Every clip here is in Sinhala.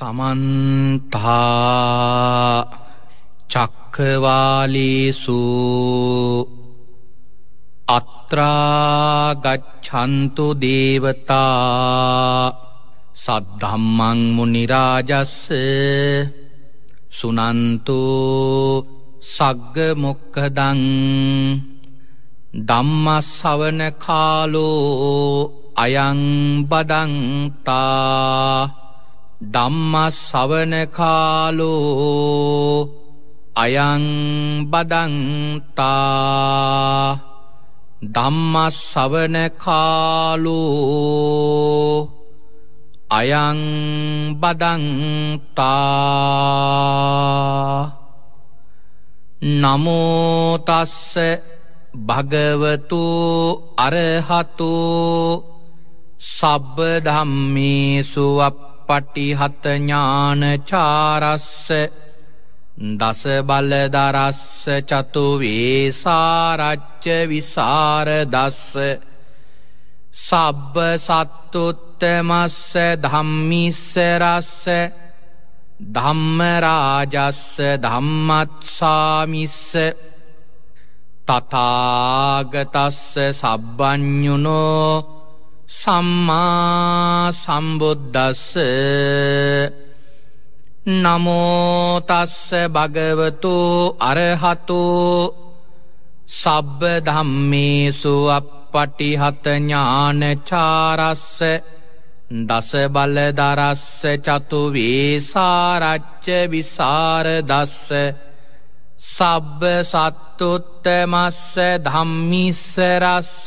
සමන්තා චක්කවාලිසු අත්‍රාගච්ඡන්තු දේවතා සද්ධම්මංමු නිරාජස්ස සුනන්තු සග්ග මොක්කදං දම්මස්සවන කාලෝ අයං බදන්තා ධම්ම සවනකාලෝ අයං බදන්තා ධම්ම සවනකාලෝ අයං බදන්තා නමෝතස්ස භගවතු අරහතු සබ්බ ධම්මේසු අප පටිහතඥානචාරස්ස දස බලදරස්ස චතුවේ සාරච්ච විසාරදස්ස සබ්බ සත්තුත්තමස්ස ධම්මිස්සරස්ස ධම්මරාජස්ස ධම්මත්සාමිස්ස තතාගතස්ස සබ්බ්ඥුනෝ සම්මා සම්බුද්දස්ස නමෝතස්ස භගවතු අරහතු සබ්බ ධම්මේසු අපපටිහතඥානචාරස්ස දස බලදරස්ස චතු වේසාරච්ච විසාරදස්ස සබ්බ සත්තුත්තමස්ස ධම්මිස්සරස්ස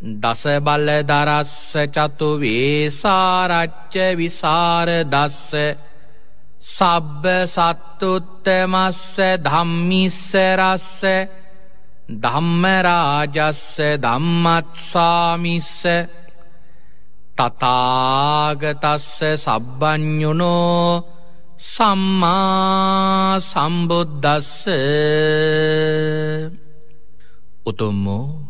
දස බල්ල දරස්ස චතු වේසාරච්ච විසාර දස්ස සබ්බ සත්තුත්තමස්ස ධම්මිස්සරස්ස ධම්මරාජස්ස ධම්මත්සාමිස්ස තතාගතස්ස සබ්බ්ඥුනෝ සම්මා සම්බුද්ධස්ස උතුම්මෝ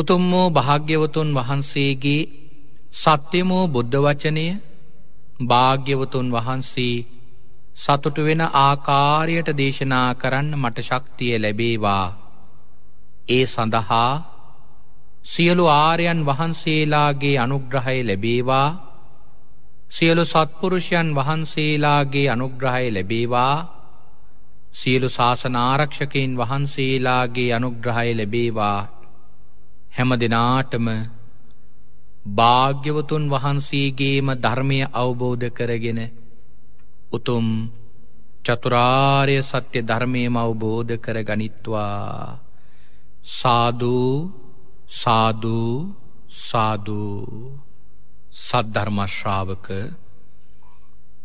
උතුම් වූ භාග්‍යවතුන් වහන්සේගේ සත්‍යමෝ බුද්ධ වචනය භාග්‍යවතුන් වහන්සේ සතුට වෙන ආකාරයට දේශනා කරන්න මට ශක්තිය ලැබේවා. ඒ සඳහා සියලු ආරයන් වහන්සේලාගේ අනුග්‍රහය ලැබේවා සියලු සත්පුරුෂයන් වහන්සේලාගේ අනුග්‍රහය ලැබේවා සියලු ශාසනාරක්ෂකයින් වහන්සේලාගේ අනුග්‍රහය ලැබේවා හැම දෙනාටම භාග්‍යවතුන් වහන්සේගේම ධර්මය අවබෝධ කරගෙන උතුම් චතුරාර්ය සත්‍ය ධර්මයම අවබෝධ කර ගනිත්වා සාධූ සාධූ සාධූ සද්ධර්මශ්‍රාවක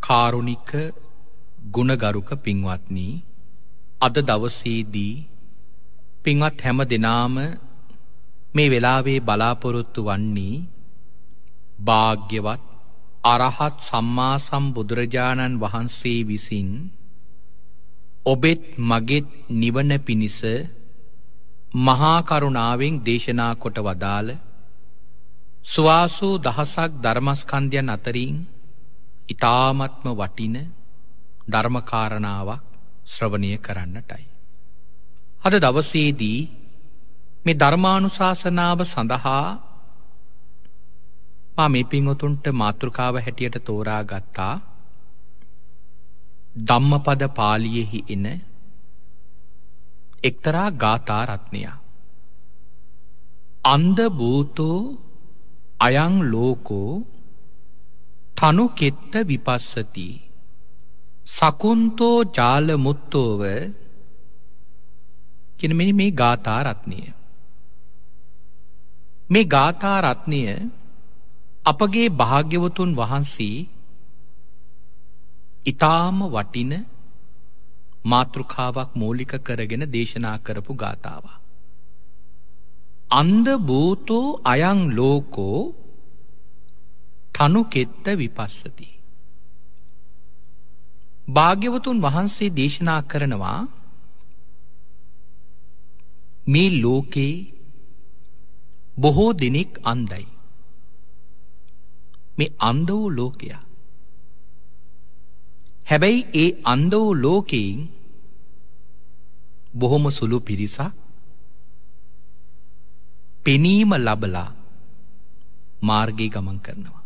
කාරුණික ගුණගරුක පින්වත්නී අද දවසේදී පින්වත් හැම දෙනාම මේ වෙලාවේ බලාපොරොත්තු වන්නේ භාග්‍යවත් අරහත් සම්මා සම්බුදුරජාණන් වහන්සේ විසින් ඔබෙත් මගෙත් නිවන පිණිස මහාකරුණාවෙන් දේශනා කොට වදාළ සුවාසූ දහසක් ධර්මස්කන්ධයන් අතරින් ඉතාමත්ම වටින ධර්මකාරණාවක් ශ්‍රවණය කරන්නටයි. අද දවසේදී මේ ධර්මානුශාසනාව සඳහා මා මේ පිංවතුන්ට මාතෘකාව හැටියට තෝරා ගත්තා ධම්මපද පාලියෙහි එන එක්තරා ගාථා රත්නයා අන්ද භූතෝ අයං ලෝකෝ තනු කෙත්ත විපස්සති සකුන්තෝ ජාල මුත්තෝව කෙනමනි මේ ගාථා රත්නය මේ ගාථාරත්නය අපගේ භාග්‍යවතුන් වහන්සේ ඉතාම වටින මාතෘකාවක් මූලික කරගෙන දේශනා කරපු ගාථාව. අන්ද භූතෝ අයං ලෝකෝ තනු කෙත්ත විපස්සති. භාග්‍යවතුන් වහන්සේ දේශනා කරනවා මේ ලෝකේ බොහෝ දෙනෙක් අන්දයි. මේ අන්ද වූ ලෝකයා. හැබැයි ඒ අන්ද වූ ලෝකයෙන් බොහොම සුළු පිරිසක් පෙනීම ලබලා මාර්ගයේ ගමන් කරනවා.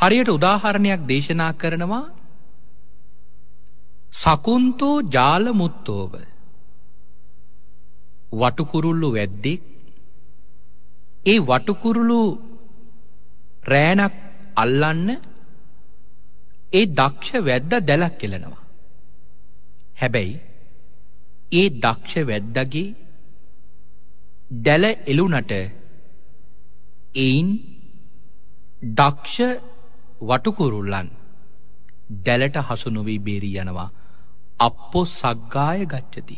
හරියට උදාහරණයක් දේශනා කරනවා සකුන්තෝ ජාලමුත්තෝව වටුකුරුල්ලු වැද්දෙක් ඒ වටකුරුළු රෑනක් අල්ලන්න ඒ දක්ෂ වැද්ද දැලක් කෙලනවා. හැබැයි ඒ දක්ෂ වැද්දගේ දැල එලුනට එයින් දක්ෂ වටකුරුල්ලන් දැලට හසු නොවී බේරී යනවා අප්පෝ සග්ගාය ගච්ඡති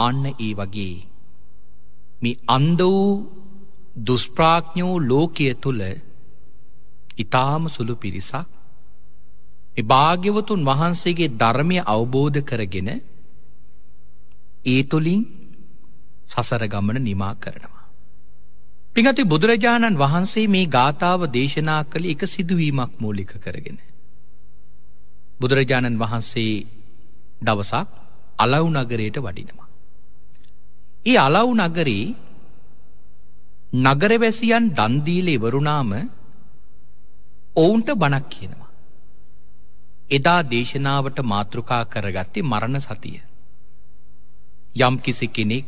ආන්න ඒ වගේ මේ අන්ද වූ දුස්ප්‍රාඥෝ ලෝකය තුළ ඉතාම සුළු පිරිසක් භාග්‍යවතුන් වහන්සේගේ ධර්මය අවබෝධ කරගෙන ඒ තුළින් සසර ගමන නිමා කරනවා. පිඟති බුදුරජාණන් වහන්සේ මේ ගාථාව දේශනා කළ එක සිදුවීමක් මූලික කරගෙන. බුදුරජාණන් වහන්සේ දවසක් අලවුනගරයට වඩිනවා. ඒ අලව් නගරේ නගරවැසියන් දන්දීල ඉවරුණාම ඔවුන්ට බණක් කියනවා. එදා දේශනාවට මාතෘකා කරගත්තේ මරණ සතිය. යම් කිසි කෙනෙක්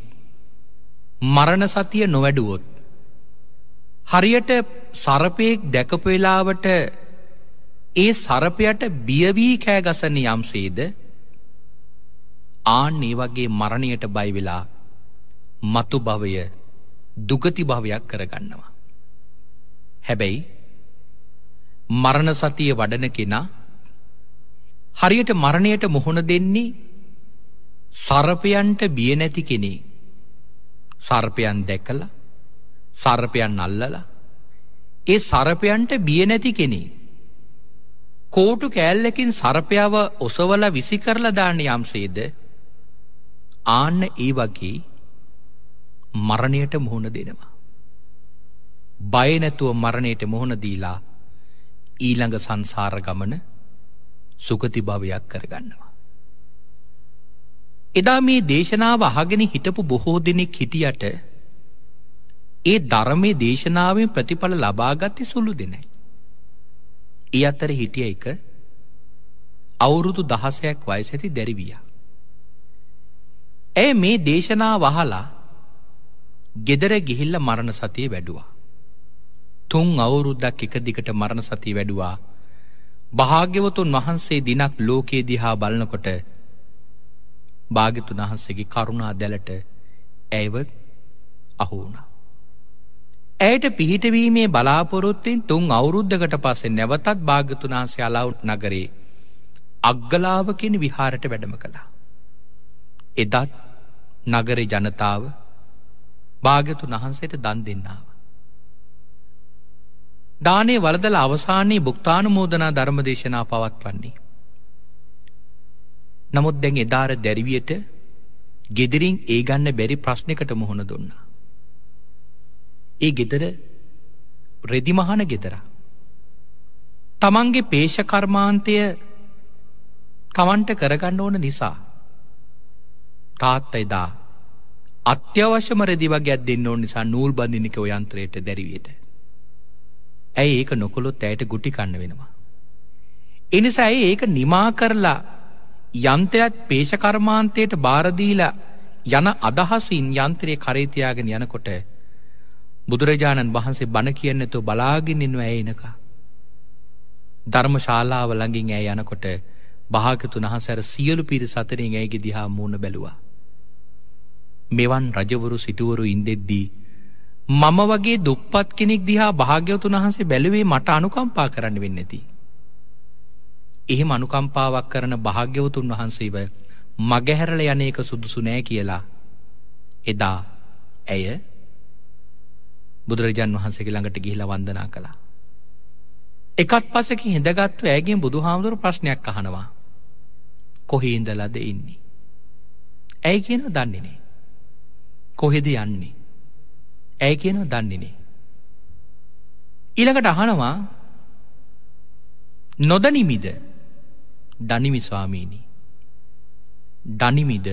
මරණ සතිය නොවැඩුවොත්. හරියට සරපයෙක් දැකපවෙලාවට ඒ සරපයට බියවී කෑගසන යම්සේද ආන්න ඒ වගේ මරණයට බයිවෙලා මතු භවය දුගති භවයක් කරගන්නවා. හැබැයි මරණ සතිය වඩන කෙනා හරියට මරණයට මුහුණ දෙන්නේ සර්පයන්ට බිය නැති කෙනේ. සර්පයන් දැකල සර්පයන් අල්ලල ඒ සරපයන්ට බිය නැති කෙනේ. කෝටු කෑල්ලකින් සරපයාව ඔසවල විසි කරලදාන්න යම්සේද ආන්න ඒ වගේ මරණයට මුහුණ දෙනවා. බයනැතුව මරණයට මුහුණ දීලා ඊළඟ සංසාර ගමන සුගතිභාවයක් කරගන්නවා. එදා මේ දේශනාව අහගෙන හිටපු බොහෝ දෙනෙක් හිටියට ඒ ධර්මය දේශනාවෙන් ප්‍රතිඵල ලබාගත්ත සුළු දෙනයි. ඒ අතර හිටිය එක අවුරුදු දහසයක් වයස ඇති දැරිවිය. ඇය මේ දේශනා වහලා ගෙදර ගිහිල්ල මරණ සතිය වැඩුවා. තුන් අවුරුද්දක් එක දිගට මරණ සතිය වැඩුවා භාග්‍යවතුන් වහන්සේ දිනක් ලෝකයේ දිහා බලනකොට භාගිතුන් වහන්සේගේ කරුණා දැලට ඇයව අහුුණා. ඇයට පිහිටවීමේ බලාපොරොත්තෙන් තුන් අවුරුද්ධකට පස්සේ නැවතත් භාගතුනාන්සේ අලවුට් නගරේ අග්ගලාවකෙන විහාරට වැඩම කළා. එදත් නගර ජනතාව භාග්‍යතු වහන්සේට දන් දෙන්නාව. දානේ වලදල අවසානයේ භුක්තානුමෝදනා ධර්මදේශනා පවත්වන්නේ. නමුත් දැන් එදාර දැරිවියට ගෙදරින් ඒ ගන්න බැරි ප්‍රශ්නකට මුහුණ දුන්නා. ඒ ගෙදර රෙදිමහන ගෙදර. තමන්ගේ පේෂකර්මාන්තය තමන්ට කරගන්න ඕන නිසා තාත්ත එදා අත්‍යවශ්‍යම රෙදිවගයක් දෙන්න ඕන නිසා නූල් බඳිනික යන්ත්‍රයට දැරිවියට. ඇයි ඒක නොකොළොත් ඇයට ගුටි කන්න වෙනවා. එනිසා ඒක නිමා කරලා යන්ත්‍රයත් පේෂකර්මාන්තයට බාරදීලා යන අදහසින් යන්ත්‍රය කරේතියාගෙන යනකොට බුදුරජාණන් වහන්සේ බණ කියන්නතු බලාගෙන ඉන්නු ඇයිනක. ධර්ම ශාලාව ළඟින් ඇය යනකොට භාගතුන් අහසැර සියලු පිරි සතරින් ඇයගේ දිහා මූුණ බැලවා. මෙවන් රජවරු සිටුවරු ඉන්දෙද්දී. මම වගේ දුප්පත් කෙනෙක් දිහා භාග්‍යවතුන් වහන්සේ බැලුවේ මට අනුකම්පා කරන්න වෙන්නති. එහෙම අනුකම්පාවක් කරන භාග්‍යවතුන් වහන්සේව මගහැරල යන එක සුදුසු නෑ කියලා. එදා ඇය බුදුරජාන් වහන්සේගේ ළඟට ගිහිල වන්දනා කළා. එකත් පසකින් හිඳගත්ව ඇගෙන් බුදු හාමුදුරු ප්‍රශ්නයක් අහනවා. කොහි ඉඳලද ඉන්නේ. ඇයි කියන දන්නේ නෑ. කොහෙද යන්නේ. ඇයි කියනව දන්නේනේ. ඊළඟට අහනවා නොදනිමිද දනිමි ස්වාමීණී. දනිමිද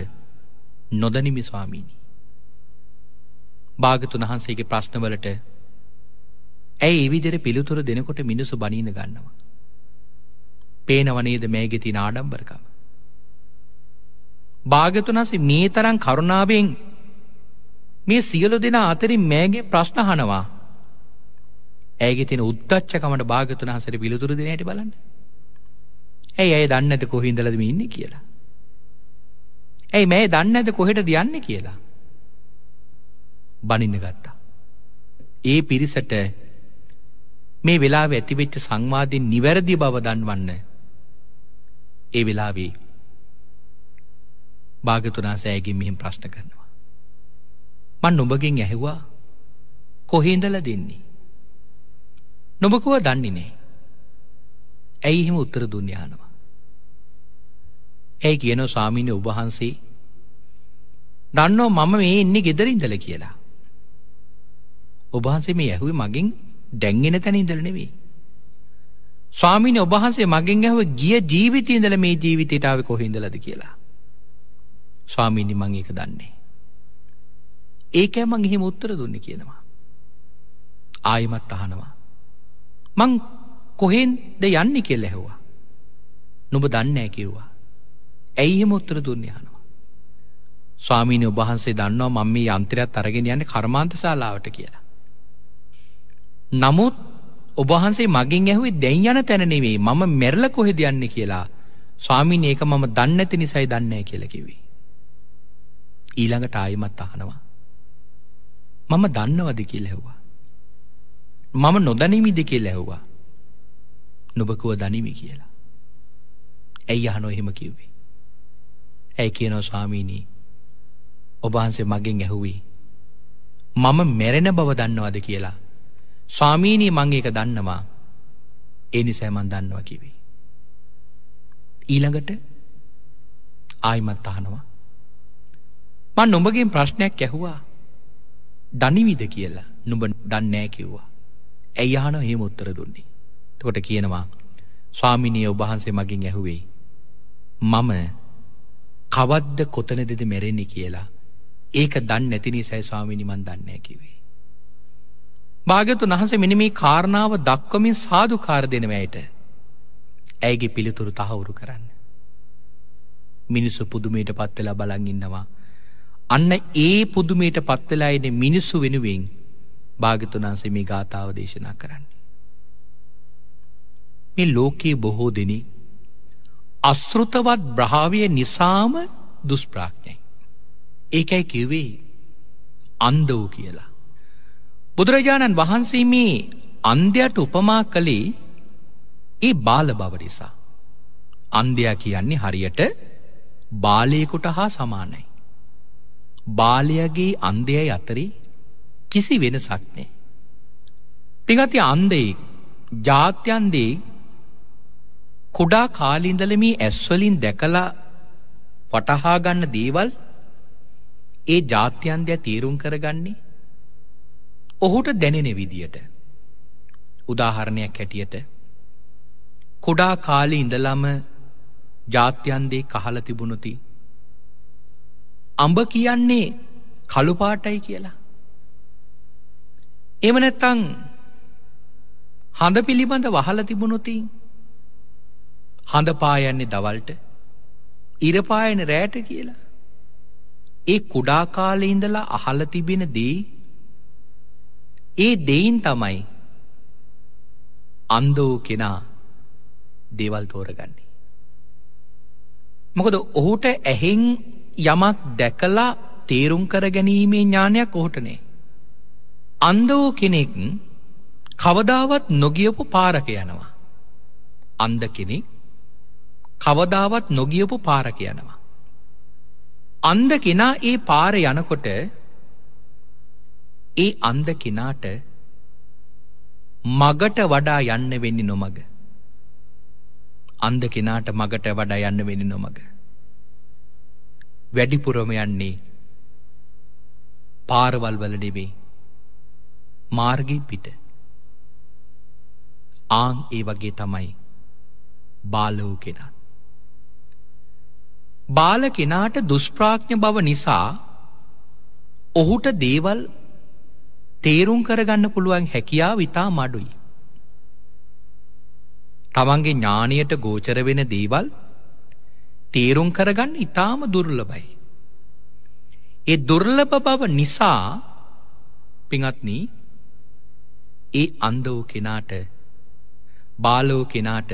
නොදනිමි ස්වාමීණී. භාගතුන් වහන්සේගේ ප්‍රශ්නවලට ඇයි ඒවිදිර පිළිතුර දෙනකොට මිනිසු බනීන ගන්නවා. පේනවනේද මේගෙති නාඩම්බරකම. භාගතුනසේ මේ තරන් කරුණාවෙන් මේ සියලු දෙනා අතරින් මෑගේ ප්‍රශ්න හනවා ඇගේ තින උද්දච්චකමට භාගතුන හසර පිළිතුරු දෙනයට බලන්න ඇයි ඇය දන්න ඇත කොහින්දලදම ඉන්න කියලා ඇයි මේ දන්න ඇත කොහෙට දයන්න කියලා බනින්න ගත්තා ඒ පිරිසට මේ වෙලා ඇතිවෙච්ච සංවාධෙන් නිවැරදි බව දන්වන්න ඒ වෙලාවේ භාගතුනා සෑගෙන් මෙහිම ප්‍රශ්න කරනවා මන් නොඹගෙන් ඇහෙවා කොහේඳල දෙන්නේ. නොබකුව දන්නිනේ. ඇයි එහෙම උත්තර දුන්්‍යයානවා. ඇයි කියන ස්වාමීනය ඔබහන්සේ දන්නෝ මම මේ එන්නේ ගෙදරින්දල කියලා. ඔබහන්සේ මේ ඇහුවේ මගින් දැන්ගෙන තැන ඉඳල නෙවේ. ස්වාමීනය ඔබහන්සේ මගින් ඇහුව ගිය ජීවිතයඉඳල මේ ජීවිතයටාව කොහින්දලද කියලා. ස්වාමීනි මං ඒක දන්නේ. ඒකෑ මං එහෙම උත්තර දුන්න කියනවා. ආයමත් අහනවා. මං කොහෙන්ද යන්න කෙල් ඇහවා. නොබ දන්නෑ කිව්වා. ඇයිහෙම උත්තර දුන්නේ යනවා. ස්වාමීනය ඔබහන්සේ දන්නවා මං මේ යන්ත්‍රයක් අරගෙන යන්න කර්මාන්ත ශාලාවට කියලා. නමුත් ඔබහන්සේ මගින් ඇහුවේ දැන් යන තැනනෙවේ මම මෙරල කොහෙද යන්න කියලා ස්වාමීන් ඒක මම දන්නඇති නිසයි දන්නේ කියලකිවේ. ඊළඟට ආයමත් අහනවා. මම දන්නවද කියලා ඇහුවා. මම නොදනිමිද කියලා ඇහුවා. නොබකව දනිමි කියලා. ඇයි අහනෝ එහෙම කිව්වේ? ඇයි කියනවා ස්වාමීනි ඔබ වහන්සේ මගෙන් ඇහුවේ මම මැරෙන බව දන්නවද කියලා. ස්වාමීනි මං ඒක දන්නවා. ඒ නිසා මං දන්නවා කිව්වේ. ඊළඟට ආයිමත් අහනවා. මං නොඹගෙන් ප්‍රශ්නයක් ඇහුවා. දනිවිද කියලා නුඹ දන්නෑ කිව්වා. ඇයි අහන හෙම උත්තර දුන්නේ. තකොට කියනවා ස්වාමිනිය ඔබහන්සේ මගින් ඇහුවේ. මම කවද්ද කොතන දෙද මෙරෙන්නේ කියලා ඒක දන්න නැතිනි සැයි ස්වාමිනිමන් දන්නෑ කිවේ. භාගතු වහස මෙනි මේ කාරණාව දක්වමින් සාධකාර දෙනවයට ඇයගේ පිළිතුරු තහවුරු කරන්න. මිනිස්සු පුදුමයට පත්වෙලා බලන් ඉන්නවා අන්න ඒ පුදුමයට පත්වෙලායින මිනිස්සු වෙනුවෙන් භාගතුනාන්සේ මේ ගාථාව දේශනා කරන්නේ. මේ ලෝකයේ බොහෝ දෙනෙ අස්ෘතවත් බ්‍රහාවිය නිසාම දුස්ප්‍රාඥයි. ඒකැයි කිව්වේ අන්දවූ කියලා. බුදුරජාණන් වහන්සේ මේ අන්දයට උපමා කළේ ඒ බාල බව නිසා. අන්දයා කියන්නේ හරියට බාලයකුට හා සමානයි. බාලයගේ අන්දයයි අතරේ කිසි වෙනසක් නෑ. පිගති අන්දෙක් ජාත්‍යන්දේ කුඩා කාලින්දල මේ ඇස්වලින් දැකලා වටහාගන්න දේවල් ඒ ජාත්‍යන්දය තේරුම් කරගන්නේ ඔහුට දැනෙන විදියට උදාහරණයක් හැටියට කුඩා කාලි ඉඳලම ජාත්‍යන්දේ කහල තිබුණුති අඹ කියන්නේ කළුපාටයි කියලා. එම නැත්තං හඳ පිළිබඳ වහල තිබුණුතින් හඳපායන්නේ දවල්ට ඉරපායන රෑට කියලා. ඒ කුඩාකාලෙ ඉඳලා අහල තිබෙන දේ ඒ දෙයින් තමයි අන්දෝ කෙනා දේවල් තෝරගන්නේ. මොකද ඔහුට ඇහෙෙන් යමක් දැකලා තේරුම් කර ගැනීමේ ඥානයක් ඔහුටනේ. අන්දෝ කෙනෙක් කවදාවත් නොගියපු පාරක යනවා. අන්ද කෙනෙක් කවදාවත් නොගියපු පාරක යනවා. අන්ද කෙනා ඒ පාර යනකොට ඒ අන්ද කෙනාට මගට වඩා යන්න වෙන්නේ නොමග. අන්ද කෙනාට මගට වඩා යන්න වෙන්නේ නොමග. වැඩිපුරම යන්නේ පාරවල් වල නෙවේ මාර්ගී පිට ආං ඒ වගේ තමයි බාලෝ කෙනා බාල කෙනාට දුස්ප්‍රාඥ බව නිසා ඔහුට දේවල් තේරුම් කරගන්න පුළුවන් හැකියාව ඉතා මඩුයි තමන්ගේ ඥානයට ගෝචර වෙන දේවල් තේරුම් කරගන්න ඉතාම දුර්ලබයි. ඒ දුර්ලබ බව නිසා පිඟත්න ඒ අන්දෝ කෙනාට බාලෝ කෙනාට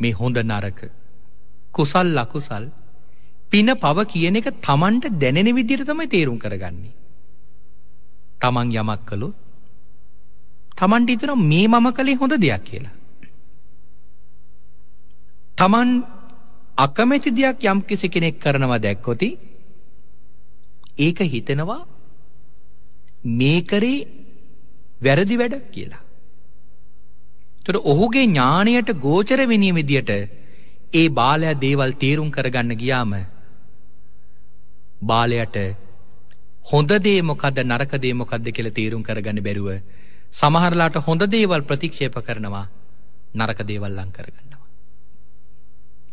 මේ හොඳ නරක කුසල් ලකුසල් පින පව කියන එක තමන්ට දැනෙන විදිර තමයි තේරුම් කරගන්නේ. තමන් යමක් කළු තමන්ට ඉතර මේ මම කළේ හොඳ දෙයක් කියලා. තමන් අකමැති දෙයක් යම් කිසි කෙනෙක් කරනවා දැක්කොති ඒක හිතෙනවා මේ කරේ වැරදි වැඩක් කියලා. එතකොට ඔහුගේ ඥාණයට ගෝචර වෙණිය විදියට ඒ බාලයා දේවල් තීරුම් කරගන්න ගියාම බාලයට හොඳ දේ මොකද්ද නරක දේ මොකද්ද කියලා තීරුම් කරගන්න බැරුව සමහරලාට හොඳ දේවල් ප්‍රතික්ෂේප කරනවා නරක දේවල් ලං කරගන්න.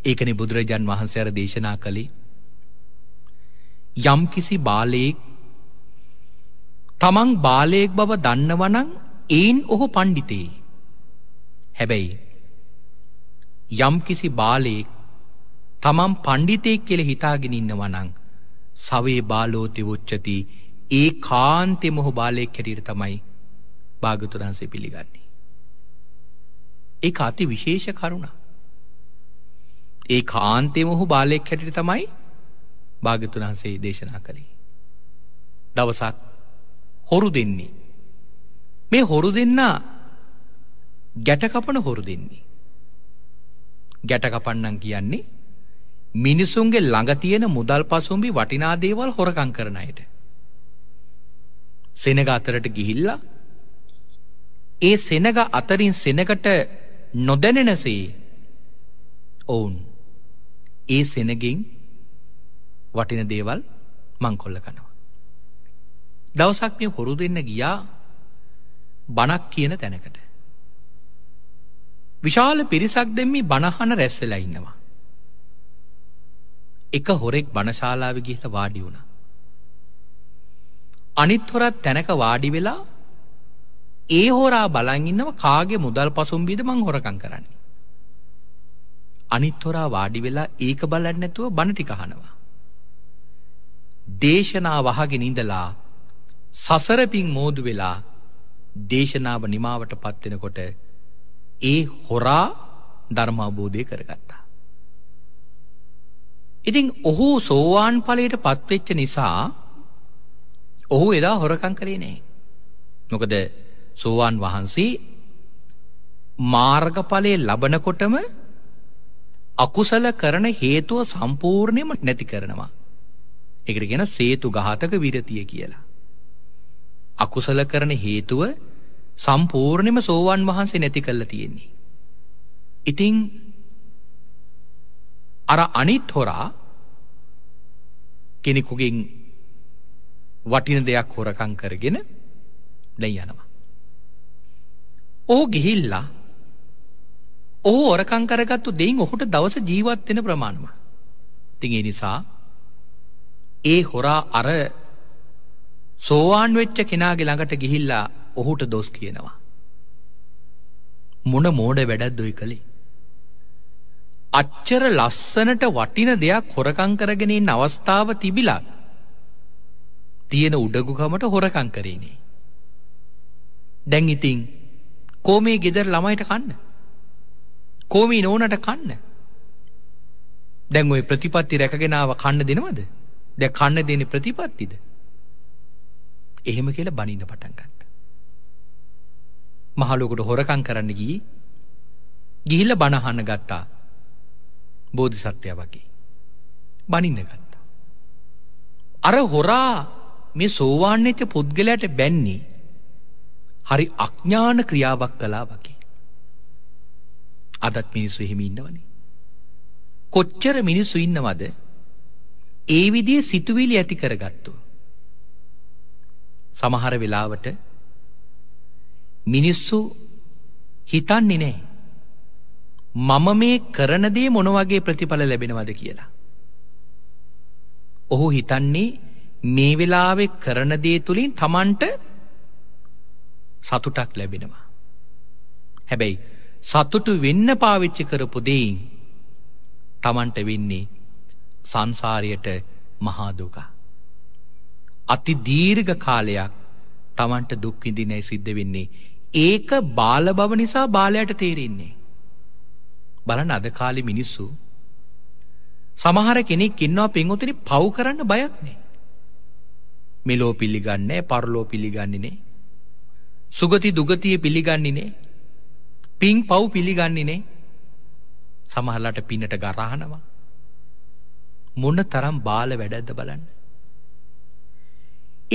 ඒකනේ බුදුරජාන් වහන්සේ අර දේශනා කළේ යම් කිසි බාලයෙක් තමන් බාලයෙක් බව දන්නවනං ඒන් ඔහු පණ්ඩිතේ හැබැයි යම් කිසි බාලයෙක් තමන් පණ්ඩිතයෙක් කෙළ හිතාගෙන ඉන්නවනං සවේ බාලෝති උච්චති ඒ කාන්තෙ මොහු බාලයෙක් හැටියට තමයි භාගතුරහන්සේ පිළිගන්නේ ඒ අති විශේෂ කරුණා ඒ කාන්තයම ඔහු බාලෙක් හැටිට තමයි භාගතුන් වහන්සේ දේශනා කළේ. දවසක් හොරු දෙන්නේ. මේ හොරු දෙන්නා ගැටකපන හොරු දෙන්නේ. ගැටකපන්නන් කියන්නේ මිනිසුන්ගේ ළඟ තියෙන මුදල් පසුම්බි වටිනා දේවල් හොරකං කරන අයට. සෙනග අතරට ගිහිල්ලා ඒ සෙනග අතරින් සෙනකට නොදැනෙනසේ ඔවුන් ඒ සෙනගෙන් වටින දේවල් මංකොල්ල කනවා. දවසක් මේ හොරු දෙන්න ගියා බණක් කියන තැනකට. විශාල පිරිසක් දෙම මේ බණහන රැස්සලා ඉන්නවා. එක හොරෙක් බණශාලාව ගිහිලා වාඩි වුණා. අනිත් හොරත් තැනක වාඩි වෙලා ඒ හෝරා බලන් ඉන්නව කාගේ මුදල් පසුම්බියද මං හොරකම් කරන්නේ. අනිත් හොරා වාඩි වෙලා ඒක බලන්නේ නැතුව බණ ටික අහනවා. දේශනාව අහගෙන ඉඳලා සසර පිං මෝදු වෙලා දේශනාව නිමාවටපත් වෙනකොට ඒ හොරා ධර්ම අවබෝධය කරගත්තා. ඉතින් ඔහු සෝවාන් ඵලයට පත්වෙච්ච නිසා ඔහු එදා හොරකම් කරේ නැහැ. මොකද සෝවාන් වහන්සේ මාර්ගඵලයේ ලබනකොටම අකුසල කරන හේතුව සම්පූර්ණයම නැති කරනවා. එකට ගෙන සේතු ගාතක විරතිය කියලා. අකුසල කරන හේතුව සම්පූර්ණයම සෝවන් වහන්සේ නැති කල්ල තියෙන්නේ. ඉතිං අර අනිත් හොරා කෙනෙකුගෙන් වටින දෙයක් හොරකං කරගෙන දැයි යනවා. ඕ ගිහිල්ලා ඔහු ඔරකං කරගත්තු දෙයින් ඔහුට දවස ජීවත් වෙන ප්‍රමාණම. ඉතින් ඒ නිසා ඒ හොරා අර සෝවාන් වෙච්ච කෙනාගේ ළඟට ගිහිල්ලා ඔහුට දොස් කියනවා. මොන මෝඩ වැඩක් දොයි කළේ. අච්චර ලස්සනට වටින දෙයක් හොරකං කරගෙනින් අවස්ථාව තිබිලා තියෙන උඩගුකමට හොරකං කරේනේ. දැන් ඉතිං කෝමේ ගෙදර ළමයිට කන්න. කෝමී නෝනට කන්න. දැන් ඔය ප්‍රතිපත්ති රැකගෙනාව කන්න දෙනවද? දැන් කන්න දෙන්නේ ප්‍රතිපත්තිද? එහෙම කියලා බනින්න පටන් ගත්තා. මහලුවකට හොරකම් කරන්න ගිහී ගිහිල්ලා බණ අහන්න ගත්තා. බෝධිසත්වයා වගේ. බනින්න ගත්තා. අර හොරා මේ සෝවාන්‍යත පුද්ගලයට බැන්නේ හරි අඥ්ඥාන ක්‍රියාවක් කලා වගේ. අදත් මිනිස්සු එහෙම ඉන්නවනේ. කොච්චර මිනිස්සු ඉන්නවද? ඒ විදිහේ සිතුවිලි ඇති කරගත්තු. සමහර වෙලාවට මිනිස්සු හිතන්නේ නැහැ. මම මේ කරන දේ මොන වගේ ප්‍රතිඵල ලැබෙනවද කියලා. ඔහු හිතන්නේ මේ වෙලාවේ කරන දේ තුලින් Tamanට සතුටක් ලැබෙනවා. හැබැයි සතුටු වෙන්න පාවිච්චි කරපු දේ තමන්ට වෙන්නේ සංසාරයට මහාදුක. අති දීර්ඝ කාලයක් තමන්ට දුක්විඳිනයි සිද්ධ වෙන්නේ. ඒක බාලබව නිසා බාලයට තේරෙන්නේ. බලන අද කාලි මිනිස්සු සමහර කෙනෙක් ඉන්නවා පෙන්වතුනි පව් කරන්න බයක්නේ. මෙලෝ පිළිගන්නේ පරලෝ පිළිගන්නේ නේ. සුගති දුගතිය පිළිගන්නේ නේ. පින් පව් පිළිගන්නේනේ සමහල්ලට පිනට ගරහනවා. මොන තරම් බාල වැඩද බලන්න.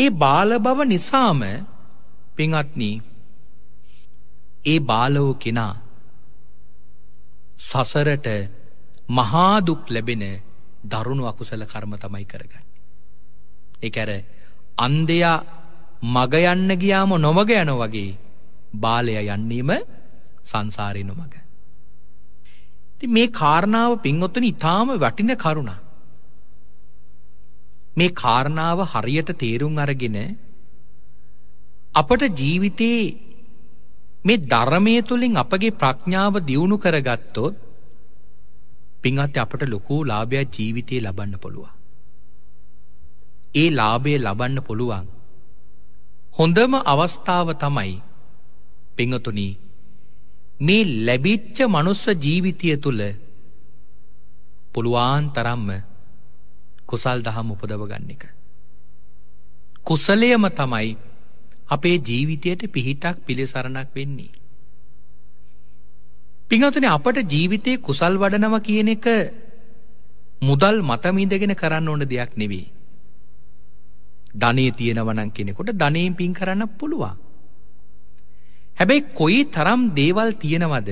ඒ බාල බව නිසාම පිංහත්නී ඒ බාලවෝ කෙනා සසරට මහාදුක් ලැබෙන දරුණු අකුසල කර්ම තමයි කරගන්න. එකැර අන්දයා මගයන්න ගියාම නොමග යන වගේ බාලය යන්නේම සංසාරය නොමග. ති මේ කාරණාව පින්වොත්තන ඉතාම වටින කරුණා. මේ කාරණාව හරියට තේරුම් අරගෙන අපට ජීවිතයේ මේ ධර්මය තුළින් අපගේ ප්‍රඥාව දියුණු කරගත්තොත් පින්වත් අපට ලොකු ලාභයක් ජීවිතයේ ලබන්න පුළුවන්. ඒ ලාභය ලබන්න පුළුවන්. හොඳම අවස්ථාව තමයි පින්වතුනි මේ ලැබිච්ච මනුස්ස ජීවිතය තුළ පුළුවන් තරම්ම කුසල් දහම් උපදවගන්න එක. කුසලයම තමයි අපේ ජීවිතයට පිහිටක් පිළිසරණක් වෙන්නේ. පිංහතුන අපට ජීවිතයේ කුසල් වඩනව කියන එක මුදල් මතමීදගෙන කරන්න ඕන දෙයක් නෙවේ. ධනේ තියෙනවනන් කෙනෙකොට ධනයෙන් පින් කරන්න පුළුවන්. හැබැයි කොයි තරම් දේවල් තියෙනවද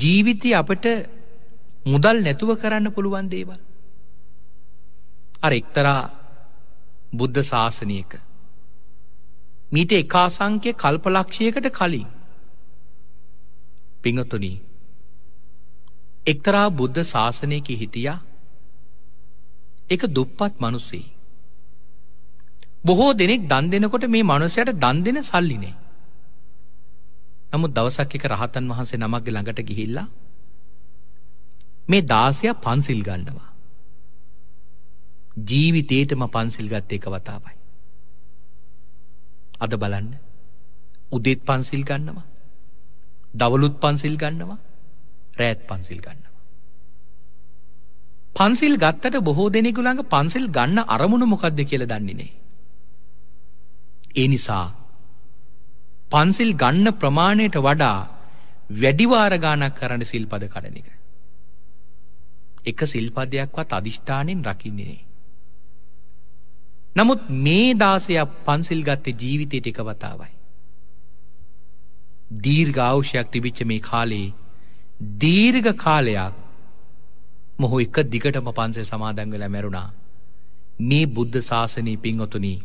ජීවිතය අපට මුදල් නැතුව කරන්න පුළුවන් දේවල්. අර එක්තරා බුද්ධ ශාසනයක. මීට එකා සංකය කල්පලක්ෂයකට කලින් පිංහතුනී එක්තරා බුද්ධ ශාසනයකි හිටියා එක දුප්පත් මනුස්සේ. බොහෝ දෙනෙක් දන් දෙනකොට මේ මනුසයට දන් දෙෙන සල්ලිනේ. නමුත් දවසක් එක රහතන් වහන්සේ නමක්ගේ ළඟට ගිහිල්ලා මේ දාසය පන්සිල් ගණ්ඩවා. ජීවිතේටම පන්සිල් ගත්ත එක වතාවයි. අද බලන්න උදෙත් පන්සිල් ගන්නවා. දවලුත් පන්සිල් ගන්නවා රෑත් පන්සිල් ගන්නවා. පන්සිල් ගත්තට බොහෝ දෙනෙකු ළඟ පන්සිල් ගන්න අරමුණු මොකක්ද කියල දන්නේ නේ. ඒ නිසා පන්සිල් ගන්න ප්‍රමාණයට වඩා වැඩිවාර ගානක් කරන්න සිල්පද කඩන එක. එක සිල්පදයක්වත් අධිෂ්ඨානෙන් රකින්නේ. නමුත් මේ දාසයක් පන්සිල් ගත්තේ ජීවිතයට එක වතාවයි. දීර්ඝාවුෂයක් තිබිච්ච මේ කාලේ දීර්ඝ කාලයක් මොහු එක දිගටම පන්සල් සමාදංගල මැරුණා මේ බුද්ධ ශාසනී පින්වතුනී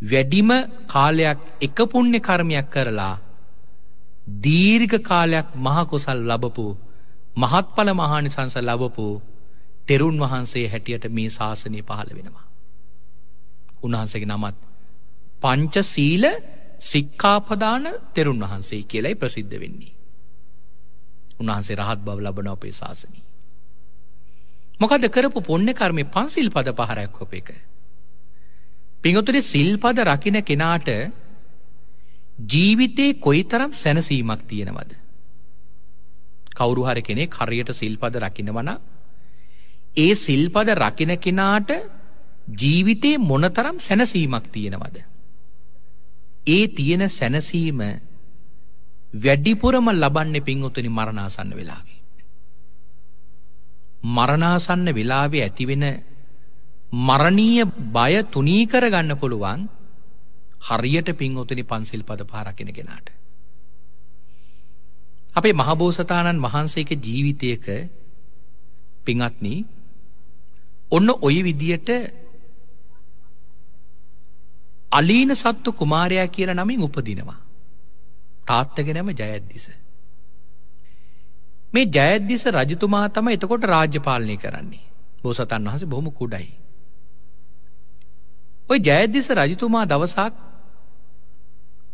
වැඩිම කාලයක් එක පුණ්‍ය කර්මයක් කරලා දීර්ඝ කාලයක් මහකුසල් ලබපු මහත්ඵල මහානිසංස ලබපු තෙරුන් වහන්සේ හැටියට මේ ශාසනය පහළ වෙනවා. උන්වහන්සේගේ නමත් පංච සීල සික්කාපදාන තෙරුන් වහන්සේ කියලයි ප්‍රසිද්ධ වෙන්නේ. උන්වහන්සේ රහත් බව ලබන අපේ ශාසනී. මොකද කරපු පොන්න කර්මය පන්සිල් පද පහරයක් කොප එක. පිඟතුරේ සිල්පද රකින කෙනාට ජීවිතේ කොයිතරම් සැනසීමක් තියෙනවද? කවුරු හරි කෙනෙක් හරියට සිල්පද රකින්නවනම් ඒ සිල්පද රකින කෙනාට ජීවිතේ මොනතරම් සැනසීමක් තියෙනවද? ඒ තියෙන සැනසීම වැඩිපුරම ලබන්නේ පින්වතුනි මරණාසන්න වෙලාවේ. මරණාසන්න වෙලාවේ ඇතිවෙන මරණීය බය තුනී කරගන්න පුළුවන් හරියට පින්වතුනි පන්සිල් පද පහරකින ගෙනාට. අපේ මහබෝසතාණන් වහන්සේක ජීවිතයක පිංහත්න ඔන්න ඔය විදියට අලීන සත්තු කුමාරයා කියල නමින් උපදිනවා. තාත්තගෙනම ජයද්දිස. මේ ජයද්දිස රජතුමා තම එතකොට රාජ්‍යපාලනය කරන්නේ බෝසතන් වහස බොහොම කුඩයි. ඔය ජයද්දිස රජතුමා දවසක්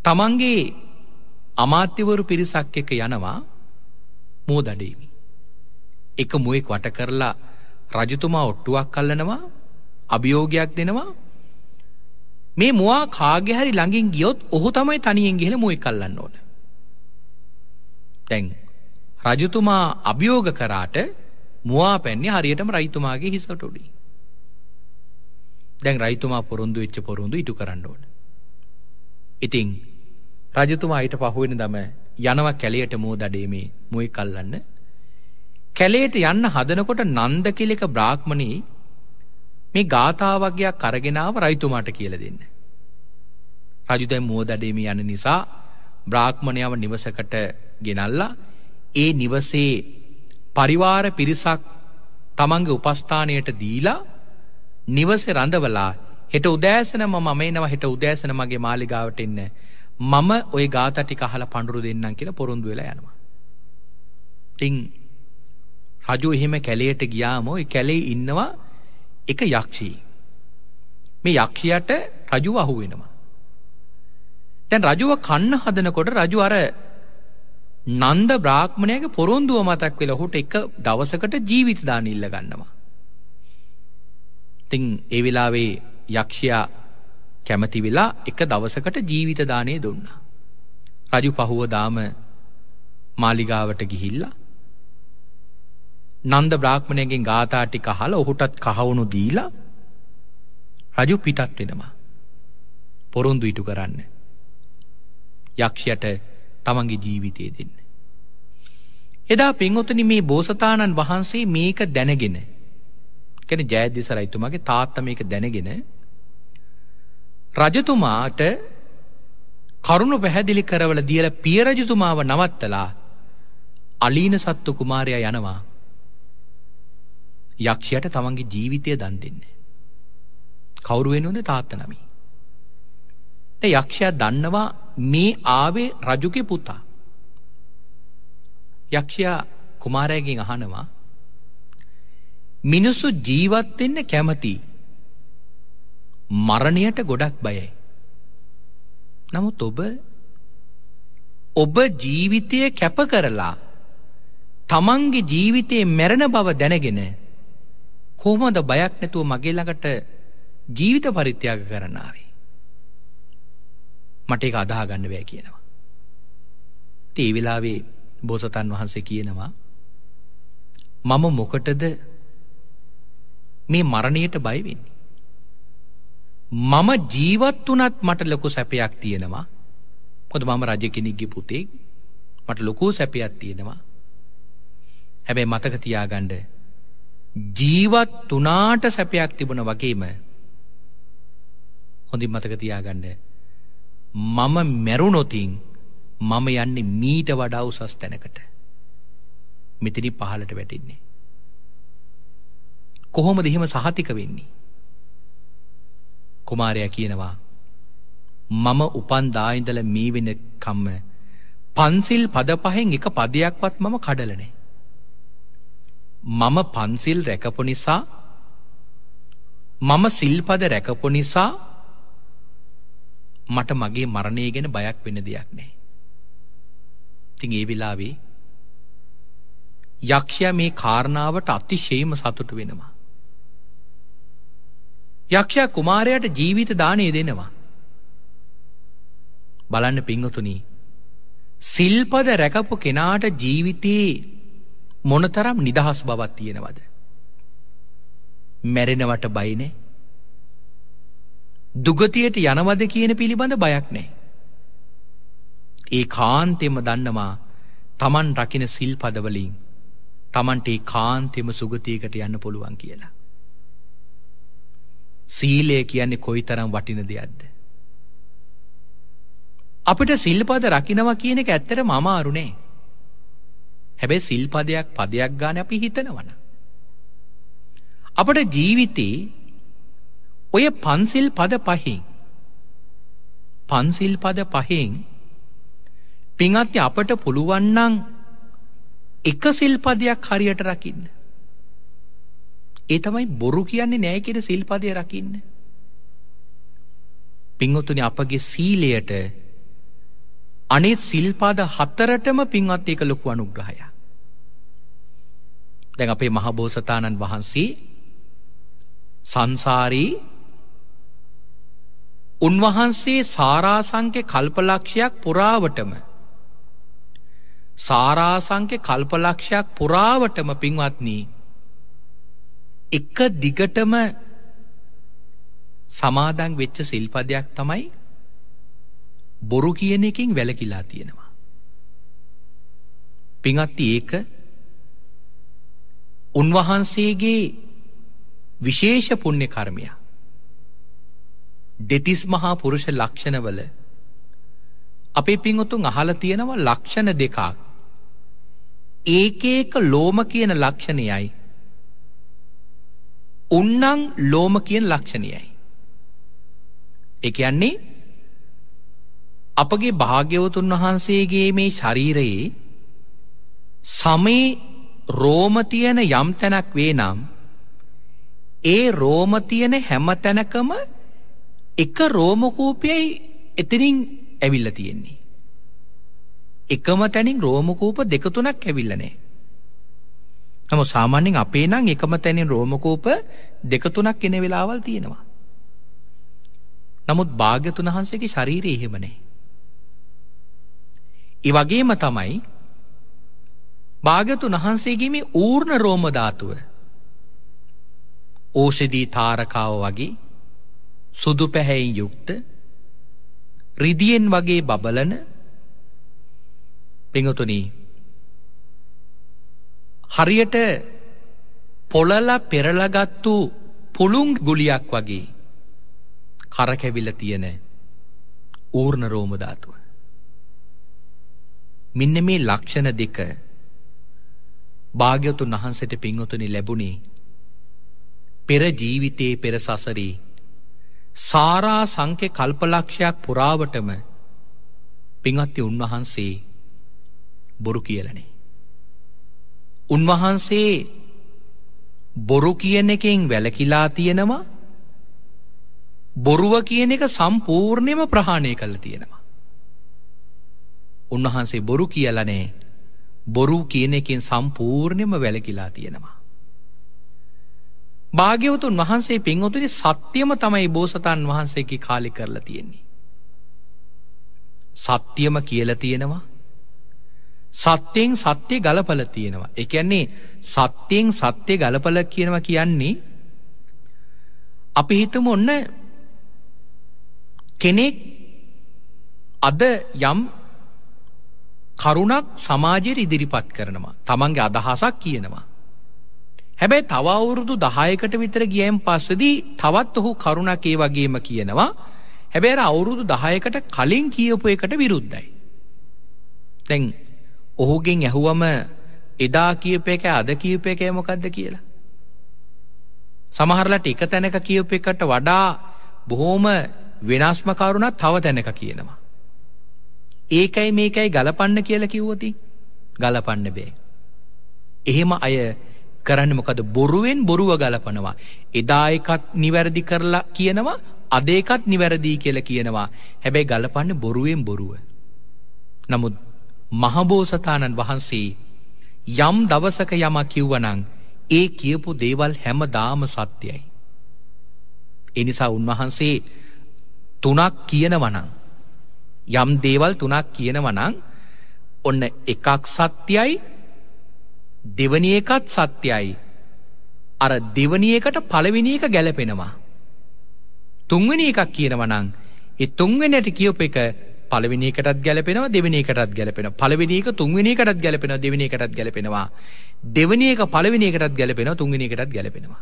තමන්ගේ අමාත්‍යවරු පිරිසක් එක යනවා මෝ දඩේමි. එක මුවෙක් වට කරලා රජතුමා ඔට්ටුවක් කල්ලනවා අභියෝගයක් දෙනවා මේ මවා කාගෙහරි ළඟින් ගියොත් ඔහු තමයි තනියෙන් ගිහල මුවෙක් කල්ලන්න ඕන. තැන් රජතුමා අභියෝග කරාට මවා පැන්නේ හරියටම රයිතුමාගේ හිසට උඩි. දැන් රයිතුමා පොරොන්දු වෙච්ච පොරොන්දු ඉටු කරන්න ඕන. ඉතිං රජතුමා ඊට පහුවෙන දම යනවා කැලයට මෝ දඩේමේ මුයි කල්ලන්න. කැලේට යන්න හදනකොට නන්ද කෙලෙක බ්‍රාහ්මණී මේ ගාථාවක්ගයක් කරගෙනාව රයිතුමාට කියල දෙන්න. රජුදැන් මෝ දඩේම යන නිසා බ්‍රාහ්මණයාව නිවසකට ගෙනල්ලා ඒ නිවසේ පරිවාර පිරිසක් තමන්ගේ උපස්ථානයට දීලා නිවස රඳවලා හෙට උදෑසන මම මේනව හෙට උදෑසන මගේ මාලිගාවට එන්න මම ඔය ගාතටි කහල පණඩුරු දෙන්නම් කියලා පොරුන්දු වෙලා යනවා. ටිං රජු එහෙම කැලේට ගියාම ඔය කැලේ ඉන්නවා එක යක්ෂී. මේ යක්ෂයට රජුව අහු වෙනවා. තැන් රජුව කන්න හදනකොට රජු අර නන්ද බ්‍රාක්්මණයක පොරොන්දුව මතක් වෙලා හොට එක දවසකට ජීවිතදාන ඉල්ල ගන්නවා. තිං ඒ වෙලාවේ යක්ෂයා කැමති වෙලා එක දවසකට ජීවිත දානය දුන්නා. රජු පහුවදාම මාලිගාවට ගිහිල්ලා නන්ද බ්‍රාහ්මණයගෙන් ගාථා ටික අහලා ඔහුටත් කහවණු දීලා රජු පිටත් වෙනවා. පොරොන්දු ඉටු කරන්න. යක්ෂයට තමන්ගේ ජීවිතය දෙන්න. එදා පින්වතනි මේ බෝසතාණන් වහන්සේ මේක දැනගෙන කියන්නේ ජයදිස රජතුමාගේ තාත්තා මේක දැනගෙන රජතුමාට කරුණු පැහැදිලි කරවල දීලා පිය රජතුමාව නවත්තලා අලීන සත්තු කුමාරයා යනවා යක්ෂයට තමන්ගේ ජීවිතය දන් දෙන්න. කවුරු වෙනුවද තාත්තා නමි. යක්ෂයා දන්නවා මේ ආවේ රජුගේ පුතා. යක්ෂයා කුමාරයගෙන් අහනවා මිනිස්සු ජීවත් වෙන්න කැමති. මරණයට ගොඩක් බයයි. නමුත් ඔබ ඔබ ජීවිතය කැප කරලා තමන්ගේ ජීවිතයේ මැරෙන බව දැනගෙන කොහොමද බයක් නැතුව මගේ ළඟට ජීවිත පරිත්‍යාග කරන්න ආවේ? මට ඒක අදාහ ගන්න බෑ කියනවා. ඒ වෙලාවේ බෝසතන් වහන්සේ කියනවා මම මොකටද මේ මරණයට බය වෙන්නේ. මම ජීවත් වුණත් මට ලොකු සැපයක් තියෙනවා. මොකද මම රජ කෙනෙක්ගේ පුතෙක්. මට ලොකු සැපයක් තියෙනවා. හැබැයි මතක තියාගන්න ජීවත් වුණාට සැපයක් තිබුණ වගේම හොඳින් මතක තියාගන්න මම මැරුණොතින් මම යන්නේ මීට වඩා උසස් තැනකට. මෙතනි පහලට වැටින්නේ. කොහොමද එහෙම සහතික වෙන්නේ? කුමාරයා කියනවා මම උපන් දා ඉඳලා මේ වෙනකම්ම පන්සිල් පද පහෙන් එක පදයක්වත් මම කඩලා නැහැ. මම පන්සිල් රැකපු නිසා මම සිල්පද රැකපු නිසා මට මගේ මරණය ගැන බයක් වෙන දෙයක් නැහැ. ඉතින් ඒ වෙලාවේ යක්ෂයා මේ කාරණාවට අතිශයම සතුටු වෙනවා. යක්ෂයා කුමාරයට ජීවිත දානය දෙනවා. බලන්න පිංහතුනී. සිල්පද රැකපු කෙනාට ජීවිතයේ මොනතරම් නිදහස් බවත් තියෙනවද. මැරෙනවට බයිනේ. දුගතියට යනවද කියන පිළිබඳ බයක් නෑ. ඒ කාන්තෙම දන්නවා තමන් රකින සිල්පදවලින් තමන්ට ඒ කාන්තෙම සුගතියකට යන්න පුළුවන් කියලා. සීලය කියන්නේ කොයි තරම් වටින දෙයක්ද. අපිට සිල්පද රකිනවා කියන එක ඇත්තට මම අරුණේ. හැබැයි සිල්පදයක් පදයක් ගාන අපි හිතනවන. අපට ජීවිතේ ඔය පන්සිල් පද පහින් පන්සිල් පද පහෙන් පිංහත්්‍ය අපට පුළුවන්නං එක සිල්පදයක් හරියට රකින්න. ඒ තමයි බොරු කියන්නේ නෑ කියන සිල්පදය රකින්න. පින්වතුනි අපගේ සීලයට අනෙත් සිල්පාද හතරටම පින්වත් ඒක ලොකු අනුග්‍රහය. දැන් අපේ මහබෝසතාණන් වහන්සේ සංසාරී උන්වහන්සේ සාරාසංක්‍ය කල්පලක්ෂයක් පුරාවටම සාරාසංක්‍ය කල්පලක්ෂයක් පුරාවටම පින්වත්නී එක දිගටම සමාදන් වෙච්ච සිල්පදයක් තමයි බොරු කියන එකෙන් වැළකිලා තියෙනවා. පින්වත්ටි ඒක උන්වහන්සේගේ විශේෂ පුණ්‍ය කර්මය. දෙතිස් මහා පුරුෂ ලක්ෂණවල අපේ පින්වතුන් අහලා තියෙනවා ලක්ෂණ දෙකක්. ඒක ඒක ලෝම කියන ලක්ෂණයයි උන්නං ලෝම කියන ලක්ෂණයයි. එක යන්නේ අපගේ භාග්‍යවතුන් වහන්සේගේ මේ ශරීරයේ සමේ රෝමතියන යම් තැනක් වේ නම් ඒ රෝමතියන හැම තැනකම එක රෝමකූපයයි එතිනින් ඇවිල්ල තියෙන්නේ. එකම තැනින් රෝමකූප දෙකතුනක් ඇවිල්ලනෑ. නමුත් සාමාන්‍යයෙන් අපේ නම් එකම තැනින් රෝමකූප දෙක තුනක් එන වෙලාවල් තියෙනවා. නමුත් භාග්‍යතුන් වහන්සේගේ ශරීරය එහෙම නැහැ. ඒ වගේම තමයි භාග්‍යතුන් වහන්සේගේ මේ ඌර්ණ රෝම ධාතුව ඖෂධී තාරකාව වගේ සුදු පැහැයෙන් යුක්ත රිදියෙන් වගේ බබලන පිඟුතුනි හරියට පොළල පෙරලගත්තු පුළුන් ගුලියක් වගේ කරකැවිල තියෙන ඌර්ණ රෝමධාතුව. මෙන්න මේ ලක්ෂණ දෙක භාග්‍යතුන් වහන්සට පින්වතුනි ලැබුණේ පෙර ජීවිතයේ පෙර සසරී සාරා සංකෙ කල්පලක්ෂයක් පුරාවටම පිංහත්ති උන්වහන්සේ බොරු කියලනේ. උන්වහන්සේ බොරු කියන එකෙන් වැලකිලා තියෙනවා බොරුව කියන එක සම්පූර්ණයම ප්‍රහාණය කළ තියෙනවා. උන්වහන්සේ බොරු කියලනේ බොරු කියන එකෙන් සම්පූර්ණයම වැලකිලා තියෙනවා. භාග්‍යවතුන් වහන්සේ පින්වතුනි සත්‍යම තමයි බෝසතන් වහන්සේකි කාලි කරලා තියෙන්නේ. සත්‍යම කියල තියෙනවා සත්‍යයෙන් සත්‍යය ගලපල තියෙනවා. එකන්නේ සත්‍යයෙන් සත්‍යය ගලපල කියනවා කියන්නේ අපි හිතම ඔන්න කෙනෙක් අද යම් කරුණක් සමාජයට ඉදිරිපත් කරනවා තමන්ගේ අදහසක් කියනවා. හැබැයි තවවුරුදු දහයකට විතර ගියම් පස්සදී තවත් ඔහු කරුණක් ඒ වගේම කියනවා හැබැර අවුරුදු දහයකට කලින් කියපු එකට විරුද්ධයි. තැන් ඔහුගෙන් ඇහුවම එදා කියප එක අද කියප එකය මොකක්ද කියලා. සමහරලට එක තැනක කියප එකට වඩා බොහෝම වෙනස්මකරුණත් තව තැනක කියනවා. ඒකයි මේකයි ගලපන්න කියල කිව්වති ගලපන්න බේ. එහෙම අය කරන්න මොකද බොරුවෙන් බොරුව ගලපනවා. එදායකත් නිවැරදි කරලා කියනවා අදේකත් නිවැරදිී කියල කියනවා හැබැයි ගලපන්න බොරුවෙන් බොරුව. නමුත් මහබෝසතාණන් වහන්සේ යම් දවසක යම කිව්වනං ඒ කියපු දේවල් හැම දාම සත්‍යයි. එනිසා උන්වහන්සේ තුනක් කියනවනං. යම් දේවල් තුනක් කියනවනං ඔන්න එකක් සත්‍යයි දෙවනි එකත් සත්‍යයි අර දෙවනි එකට පළවෙනි එක ගැලපෙනවා. තුන්වෙනි එකක් කියනවනං ඒ තුන්වෙනට කියප එක පළවෙනි එකටත් ගැලපෙනවා දෙවෙනි එකටත් ගැලපෙනවා පළවෙනි එක තුන්වෙනි එකටත් ගැලපෙනවා දෙවෙනි එකටත් ගැලපෙනවා දෙවෙනි එක පළවෙනි එකටත් ගැලපෙනවා තුන්වෙනි එකටත් ගැලපෙනවා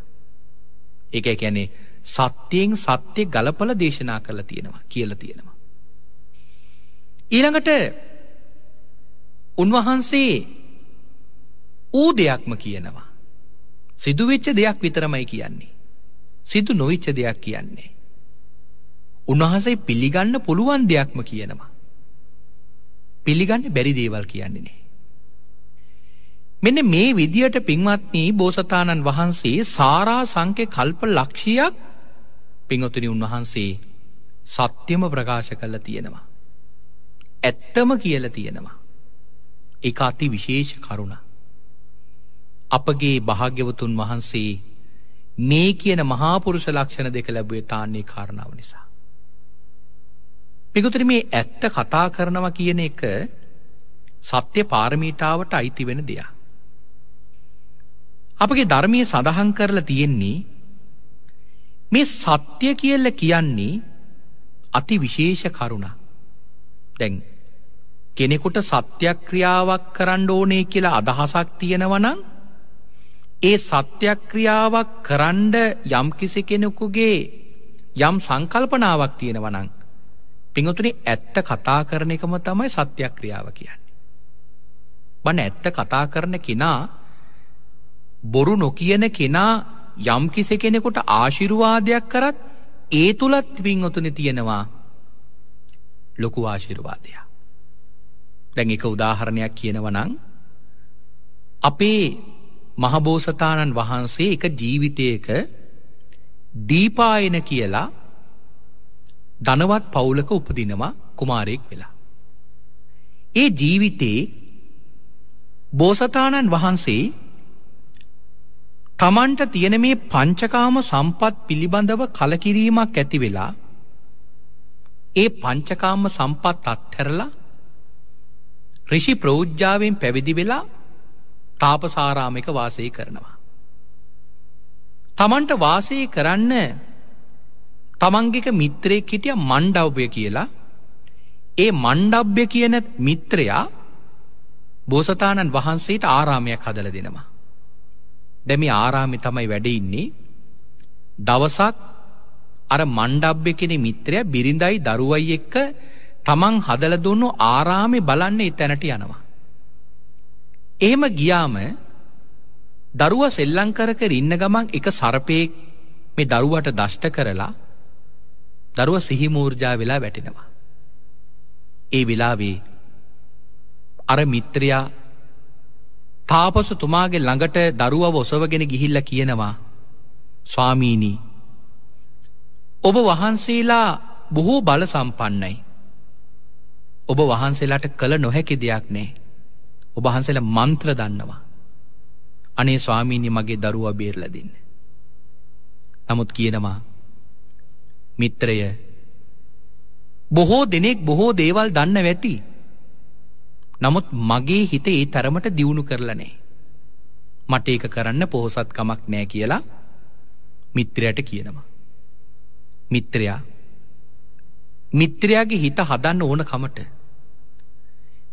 ඒක කියන්නේ සත්‍යයෙන් සත්‍ය ගලපලා දේශනා කරලා තියෙනවා කියලා තියෙනවා ඊළඟට උන්වහන්සේ ඌ දෙයක්ම කියනවා සිදුවෙච්ච දෙයක් විතරමයි කියන්නේ සිදු නොවිච්ච දෙයක් කියන්නේ උන්වහන්සේ පිළිගන්න පුළුවන් දෙයක්ම කියනවා. පිළිගන්න බැරි දේවල් කියන්නේ නේ. මෙන්න මේ විදියට පින්වත්නී බෝසතාණන් වහන්සේ සාරා සංකය කල්ප ලක්ෂයක් පිංඔතුනි උන්වහන්සේ සත්‍යම ප්‍රකාශ කල්ල තියෙනවා. ඇත්තම කියල තියෙනවා. එක අති විශේෂ කරුණ. අපගේ භාග්‍යවතුන් වහන්සේ මේ කියන මහාපුරුෂ ලක්ෂණ දෙක ලැබුවේ තාන්නේ කාරණාව නිසා. පිගුතර මේ ඇත්ත කතා කරනවා කියන එක සත්‍ය පාරමීටාවට අයිති වෙන දෙයක්. අපගේ ධර්මයේ සඳහන් කරලා තියෙන්නේ මේ සත්‍ය කියලා කියන්නේ අති විශේෂ කරුණා. දැන් කෙනෙකුට සත්‍යක්‍රියාවක් කරන්න ඕනේ කියලා අදහසක් තියෙනවා නම් ඒ සත්‍යක්‍රියාවක් කරන්න යම්කිසි කෙනෙකුගේ යම් සංකල්පනාවක් තියෙනවා නම් පිංහතුනි ඇත්ත කතා කරන එකම තමයි සත්‍යක්‍රියාව කියන්නේ. බන ඇත්ත කතා කරන කෙනා බොරු නොකියන කෙනා යම්කිසි කෙනෙකුට ආශිරුවාදයක් කරත් ඒ තුළත් පිංහතුනි තියෙනවා ලොකු ආශිරුවාදයා. දැන් එක උදාහරණයක් කියනවනං අපේ මහබෝසතාණන් වහන්සේ එක ජීවිතයක දීපායන කියලා ධනවත් පවුලක උපදිනවා කුමාරයෙක් වෙලා. ඒ ජීවිතේ බෝසතාණන් වහන්සේ තමන්ට තියෙන මේ පංචකාම සම්පත් පිළිබඳව කලකිරීමක් ඇති වෙලා ඒ පංචකාම සම්පත් අත්හැරලා ඍෂි ප්‍රෞජ්ජාවෙන් පැවිදි වෙලා තාපසාරාමයක වාසය කරනවා. තමන්ට වාසය කරන්න තමන්ගේක මිත්‍රයෙක් හිටිය මණ්ඩව්‍ය කියලා ඒ මණ්ඩබ්්‍ය කියන මිත්‍රයා බෝසතාණන් වහන්සේට ආරාමයක් හදල දෙනවා. දැමි ආරාමි තමයි වැඩඉන්නේ දවසක් අර මණ්ඩබ්්‍ය කෙනෙ මිත්‍රය බිරිඳයි දරුවයි එක්ක තමන් හදල දුන්නු ආරාමි බලන්න එතැනට යනවා. එහෙම ගියාම දරුව සෙල්ලංකර කර ඉන්න ගමන් එක සරපයෙක් මේ දරුවට දෂ්ට කරලා දරුව සිහිමූර්ජා වෙලා වැටෙනවා. ඒ වෙලාවේ අර මිත්‍රයා තාපසු තුමාගේ ළඟට දරුවව ඔසවගෙන ගිහිල්ල කියනවා ස්වාමීණී ඔබ වහන්සේලා බොහෝ බල සම්පන්නයි. ඔබ වහන්සේලාට කළ නොහැකි දෙයක් නෑ. ඔබහන්සේල මන්ත්‍ර දන්නවා. අනේ ස්වාමීණි මගේ දරුවා බේරල දෙන්න. නමුත් කියනවා මිත්‍රය බොහෝ දෙනෙක් බොහෝ දේවල් දන්න වැති නමුත් මගේ හිත ඒ තරමට දියුණු කරලනේ මට ඒක කරන්න පොහොසත් කමක් නෑ කියලා මිත්‍රයට කියනවා මිත්‍රයා මිත්‍රයාගේ හිත හදන්න ඕන කමට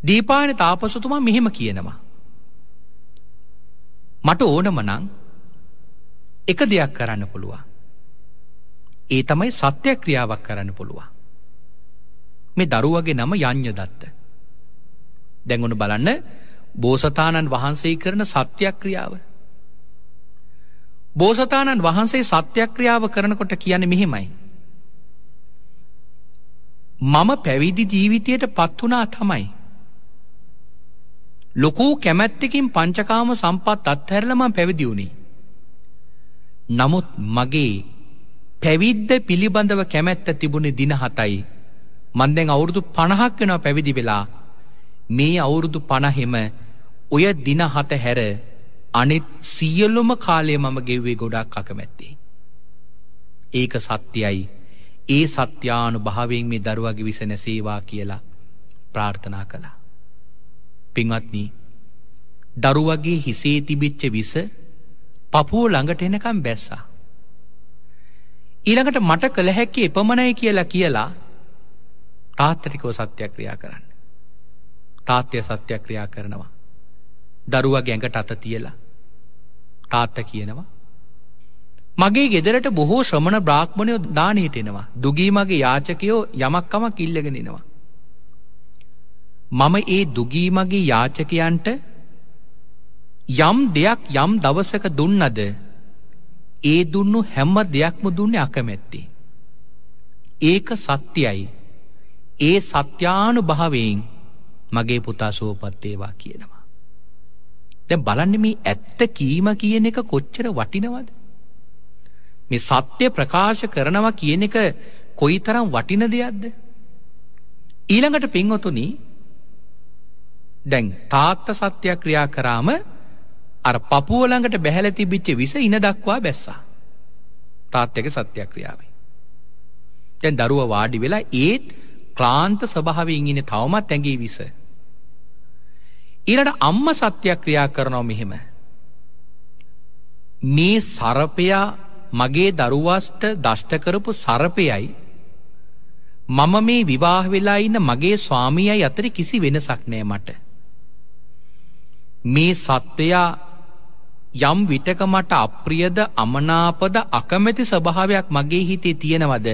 දීපාන තාපසතුමා මෙහෙම කියනවා මට ඕනමනං එක දෙයක් කරන්න පුළුවන් ඒ තමයි සත්‍ය ක්‍රියාවක් කරන්න පුළුවන්. මේ දරුවගේ නම යං්ඥ දත්ත. දැඟුණු බලන්න බෝසතාණන් වහන්සේ කරන සත්‍යක්‍රියාව. බෝසතාණන් වහන්සේ සත්‍යක්‍රියාව කරනකොට කියන මෙහෙමයි. මම පැවිදි ජීවිතයට පත්වනා තමයි. ලොකූ කැමැත්තකින් පංචකාම සම්පත් අත්හැරලම පැවිදිවුණේ. නමුත් මගේ පැවිද්ද පිළිබඳව කැමැත්ත තිබුණේ දින හතයි. මන්දැන් අවුරුදු පණහක් වෙනවා පැවිදි වෙලා මේ අවුරුදු පණහෙම ඔය දින හත හැර අනෙත් සියලුම කාලය මම ගෙව්වේ ගොඩක් අකමැත්තේ. ඒක සත්‍යයි ඒ සත්‍යානු භාවෙන් මේ දරුවගේ විස නැසේවා කියලා ප්‍රාර්ථනා කළා. පින්වත්නී දරුවගේ හිසේ තිබිච්ච විස පපුුව ළඟට එනකම් බැස්සා. ඊළඟට මට කළ හැක්කේ එපමණයි කියලා කියලා තාත්තටිකෝ සත්‍යක්‍රියා කරන්න. තාත්‍යය සත්‍යක්‍රියා කරනවා. දරුවා ගැඟට අත තියලා. තාත්ත කියනවා. මගේ ගෙදරට බොහෝ ශ්‍රමණ බ්‍රාහ්මණයෝ දානයට එනවා. දුගී මගේ යාචකයෝ යමක්කමක් ඉල්ලගෙනෙනවා. මම ඒ දුගී මගේ යාචකයන්ට යම් දෙයක් යම් දවසක දුන්නද ඒ දුන්නු හැම්ම දෙයක්ම දුන්නේ අකමැත්තේ. ඒක සත්‍යයි. ඒ සත්‍යානු භාවයෙන් මගේ පුතා සුවපත්තේවා කියනවා. දැ බලන්න මේ ඇත්ත කීම කියන එක කොච්චර වටිනවද. මේ සත්‍ය ප්‍රකාශ කරනවා කියන එක කොයි තරම් වටින දෙයක්ද. ඊළඟට පින්වතුනි දැන් තාත්ත සත්‍යයක් ක්‍රියා කරාම අර පපුව ළඟට බැහැලා තිබිච්ච විස ඉන දක්වා බැස්සා. තාත්තගේ සත්‍යක්‍රියාවයි. දැන් දරුවා වාඩි වෙලා ඒත් ක්ලාන්ත ස්වභාවයෙන් ඉන්නේ තවමත් ඇඟේ විස. ඊළඟ අම්මා සත්‍යක්‍රියා කරනවා මෙහෙම. මේ සර්පයා මගේ දරුවාට දෂ්ට කරපු සර්පයයි මම මේ විවාහ වෙලා ඉන්න මගේ ස්වාමියයි අතර කිසි වෙනසක් නෑ මට. මේ සත්වයා යම් විටක මට අප්‍රියද අමනාපද අකමැති ස්වභාවයක් මගේ හිතේ තියෙනවද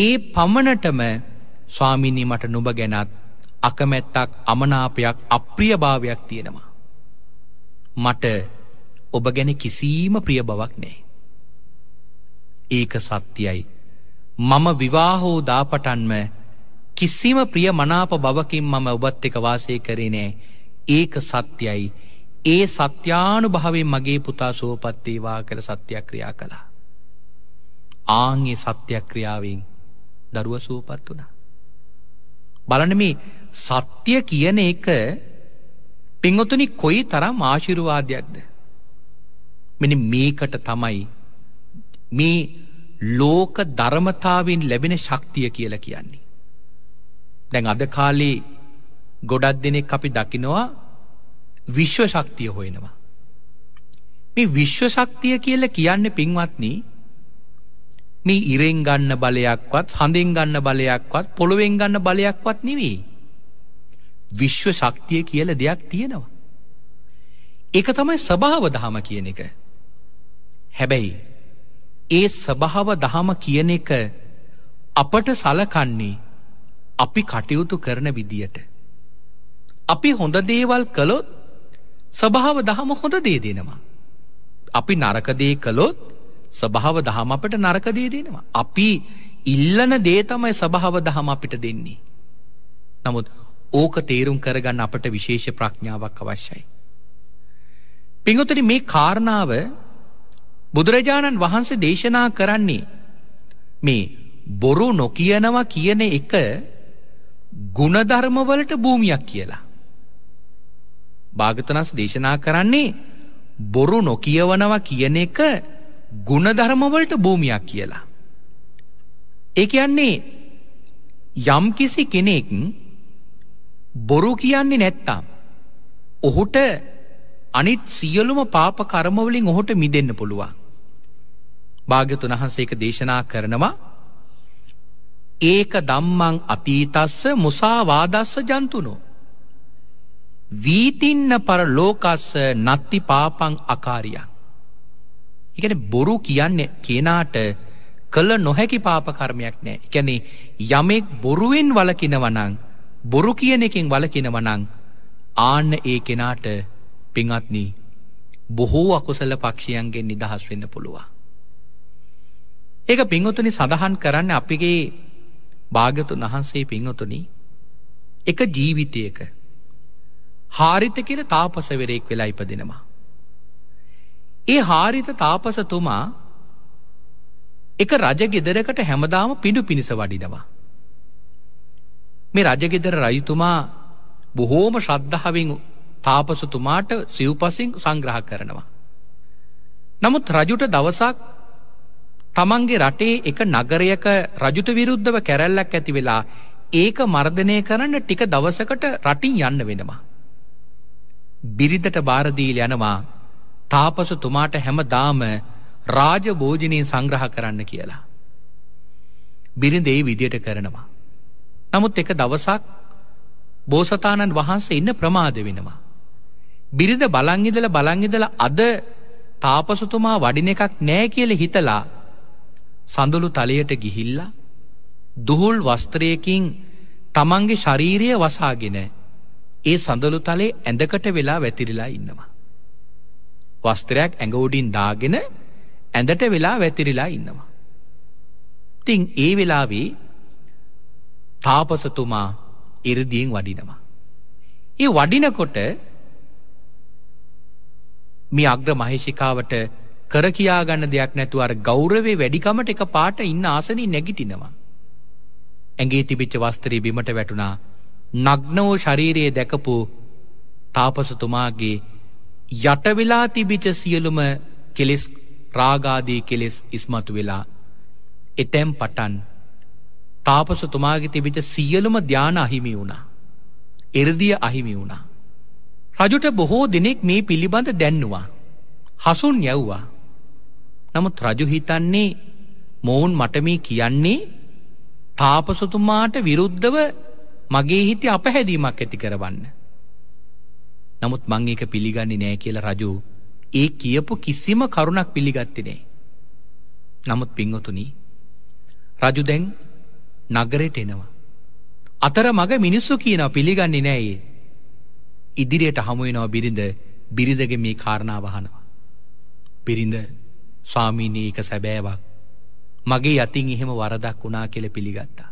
ඒ පමණටම ස්වාමිනී මට නුඹ ගැනත් අකමැත්තක් අමනාපයක් අප්‍රියභාවයක් තියෙනවා මට ඔබ ගැන කිසිීම ප්‍රිය බවක් නෑ ඒක සත්‍යයි මම විවාහෝ දාපටන්ම කිසිම ප්‍රිය මනාප බවකින් මම ඔබත් එක වාසය කරේ නෑ ඒක සත්‍යයි ඒ සත්‍යානු භාවේ මගේ පුතා සෝපත්තේවා කර සත්‍යක්‍රියා කළා. ආංගේ සත්‍යක්‍රියාවෙන් දරුව සූපත් වනා. බලන මේ සත්‍යය කියන එක පෙංගොතුනි කොයි තරම් ආශිරුවාදයක්ද. මෙනි මේකට තමයි මේ ලෝක ධර්මතාවෙන් ලැබෙන ශක්තිය කියල කියන්නේ. දැන් අද කාලේ ගොඩත් දෙනෙක් අපි දකිනවා විශ්ව ශක්තිය හොයනවා. මේ විශ්ව ශක්තිය කියල කියන්න පින්වත්නී මේ ඉරෙන් ගන්න බලයක්වත් හඳෙන් ගන්න බලයක්වත් පොළොවෙන් ගන්න බලයක්වත් නෙවෙයි. විශ්ව ශක්තිය කියල දෙයක් තියෙනවා. එක තමයි සභාව දහම කියන එක. හැබැයි ඒ සභාව දහම කියන එක අපට සලකන්නේ අපි කටයුතු කරන විදියට. අපි හොඳ දේවල් කළොත් ස්වභාව දහම හොඳ දේ දෙනවා. අපි නරකදේ කළොත් ස්වභාව දහම අපට නරකදේ දෙනවා. අපි ඉල්ලන දේ තමයි ස්වභාව දහම අපිට දෙන්නේ. නමුත් ඕක තේරුම් කරගන්න අපට විශේෂ ප්‍රඥාවක් අවශ්‍යයි. පිංගොතට මේ කාරණාව බුදුරජාණන් වහන්සේ දේශනා කරන්නේ මේ බොරු නොකියනවා කියන එක ගුණධර්මවලට භූමියක් කියලා. භාගතනස් දේශනා කරන්නේ බොරු නොකියවනවා කියන එක ගුණධර්මවලට භූමියක් කියලා. ඒ කියන්නේ යම්කිසි කෙනෙක් බොරු කියන්නේ නැත්තම් ඔහුට අනිත් සියලුම පාප කර්මවලින් ඔහුට මිදෙන්න පුළුවන්. භාග්‍යතුන් වහන්සේ ඒක දේශනා කරනවා ඒක ධම්මං අතීතස්ස මුසාවාදස්ස ජන්තුනෝ වීතින්න පර ලෝකස්ස නත්ති පාපං අකාරියන්. ඉගැන බොරු කියන්න කෙනාට කළ නොහැකි පාපකර්මයක් නෑ එකැනෙ යමෙක් බොරුවෙන් වලකිනවනං බොරු කියන එකින් වලකිනවනං ආන්න ඒ කෙනාට පිංත්නී බොහෝ අකුසල පක්ෂියන්ගෙන් නිදහස් වෙන්න පුළුවන්. ඒක පිංහතුනි සඳහන් කරන්න අපිගේ භාගතුන් වහන්සේ පිංහතුනි එක ජීවිතයක හාරිත කියල තාපසවරයෙක් වෙලා ඉපදෙනවා. ඒ හාරිත තාපසතුමා එක රජගෙදරකට හැමදාම පිඩු පිණිස වඩිනවා. මේ රජගෙදර රජතුමා බොහෝම ශ්‍රද්ධාවෙන් තාපසතුමාට සිව්පසින් සංග්‍රහ කරනවා. නමුත් රජුට දවසක් තමන්ගේ රටේ එක නගරයක රජුත විරුද්ධව කැරැල්ලක් ඇති වෙලා ඒක මර්ධනය කරන්න ටික දවසකට රටින් යන්න වෙනවා. බිරිඳට බාරදීල යනවා තාපසතුමාට හැමදාම රාජභෝජනයෙන් සංග්‍රහ කරන්න කියලා. බිරිඳේ විදියට කරනවා. නමුත් එක දවසක් බෝසතාණන් වහන්සේ ඉන්න ප්‍රමාද වෙනවා. බිරිඳ බලංගිදල බලංගිදල අද තාපසතුමා වඩින එකක් නෑ කියල හිතලා සඳුළු තලයට ගිහිල්ලා දුහුල් වස්ත්‍රයකින් තමන්ගේ ශරීරය වසාගෙන ඒ සඳලු තලේ ඇඳකට වෙලා වැතිරිලා ඉන්නවා. වස්ත්‍රයක් ඇඟෝඩින් දාගෙන ඇඳට වෙලා වැතිරිලා ඉන්නවා. තිං ඒ වෙලාවේ තාපසතුමා ඉරදියෙන් වඩිනවා. ඒ වඩිනකොට මේ අග්‍ර මහේෂිකාවට කර කියාගන්න දෙයක් නැතුව අර ගෞරවේ වැඩිකමට එක පාට ඉන්න ආසනින් නැගිටිනවා. ඇගේ තිබිච්ච වස්ත්‍රී බිමට වැටුණා නග්නෝ ශරීරයේ දැකපු තාපසතුමාගේ යටවෙලා තිබිච සියලුම කෙලෙස් රාගාදී කෙලෙස් ඉස්මතු වෙලා එතැම් පටන් තාපසතුමාගේ තිබිච සියලුම ධ්‍යාන අහිමි වුණා. එරදිය අහිමි වුණා. රජුට බොහෝ දෙනෙක් මේ පිළිබඳ දැන්නවා. හසුන් යැව්වා. නමුත් රජු හිතන්නේ මොවුන් මටමී කියන්නේ තාපසතුමාට විරුද්ධව මගේ හිතේ අපහැදීමක් ඇති කරවන්න. නමුත් මං ඒක පිළිගන්නේ නෑ කියලා රජු ඒ කියපු කිසිම කරුණක් පිළිගත්තේ නෑ. නමුත් පින්වතුනි රජු දැන් නගරෙට එනවා. අතර මග මිනිස්සු කියනවා පිළිගන්නේ නෑ ඒ. ඉදිරියට හමු වෙනවා බිරිඳ බිරිඳගේ මේ කාරණාව අහනවා. බිරිඳ ස්වාමීනි එක සැබෑවක්. මගේ යතින් එහෙම වරදක් වුණා කියලා පිළිගත්තා.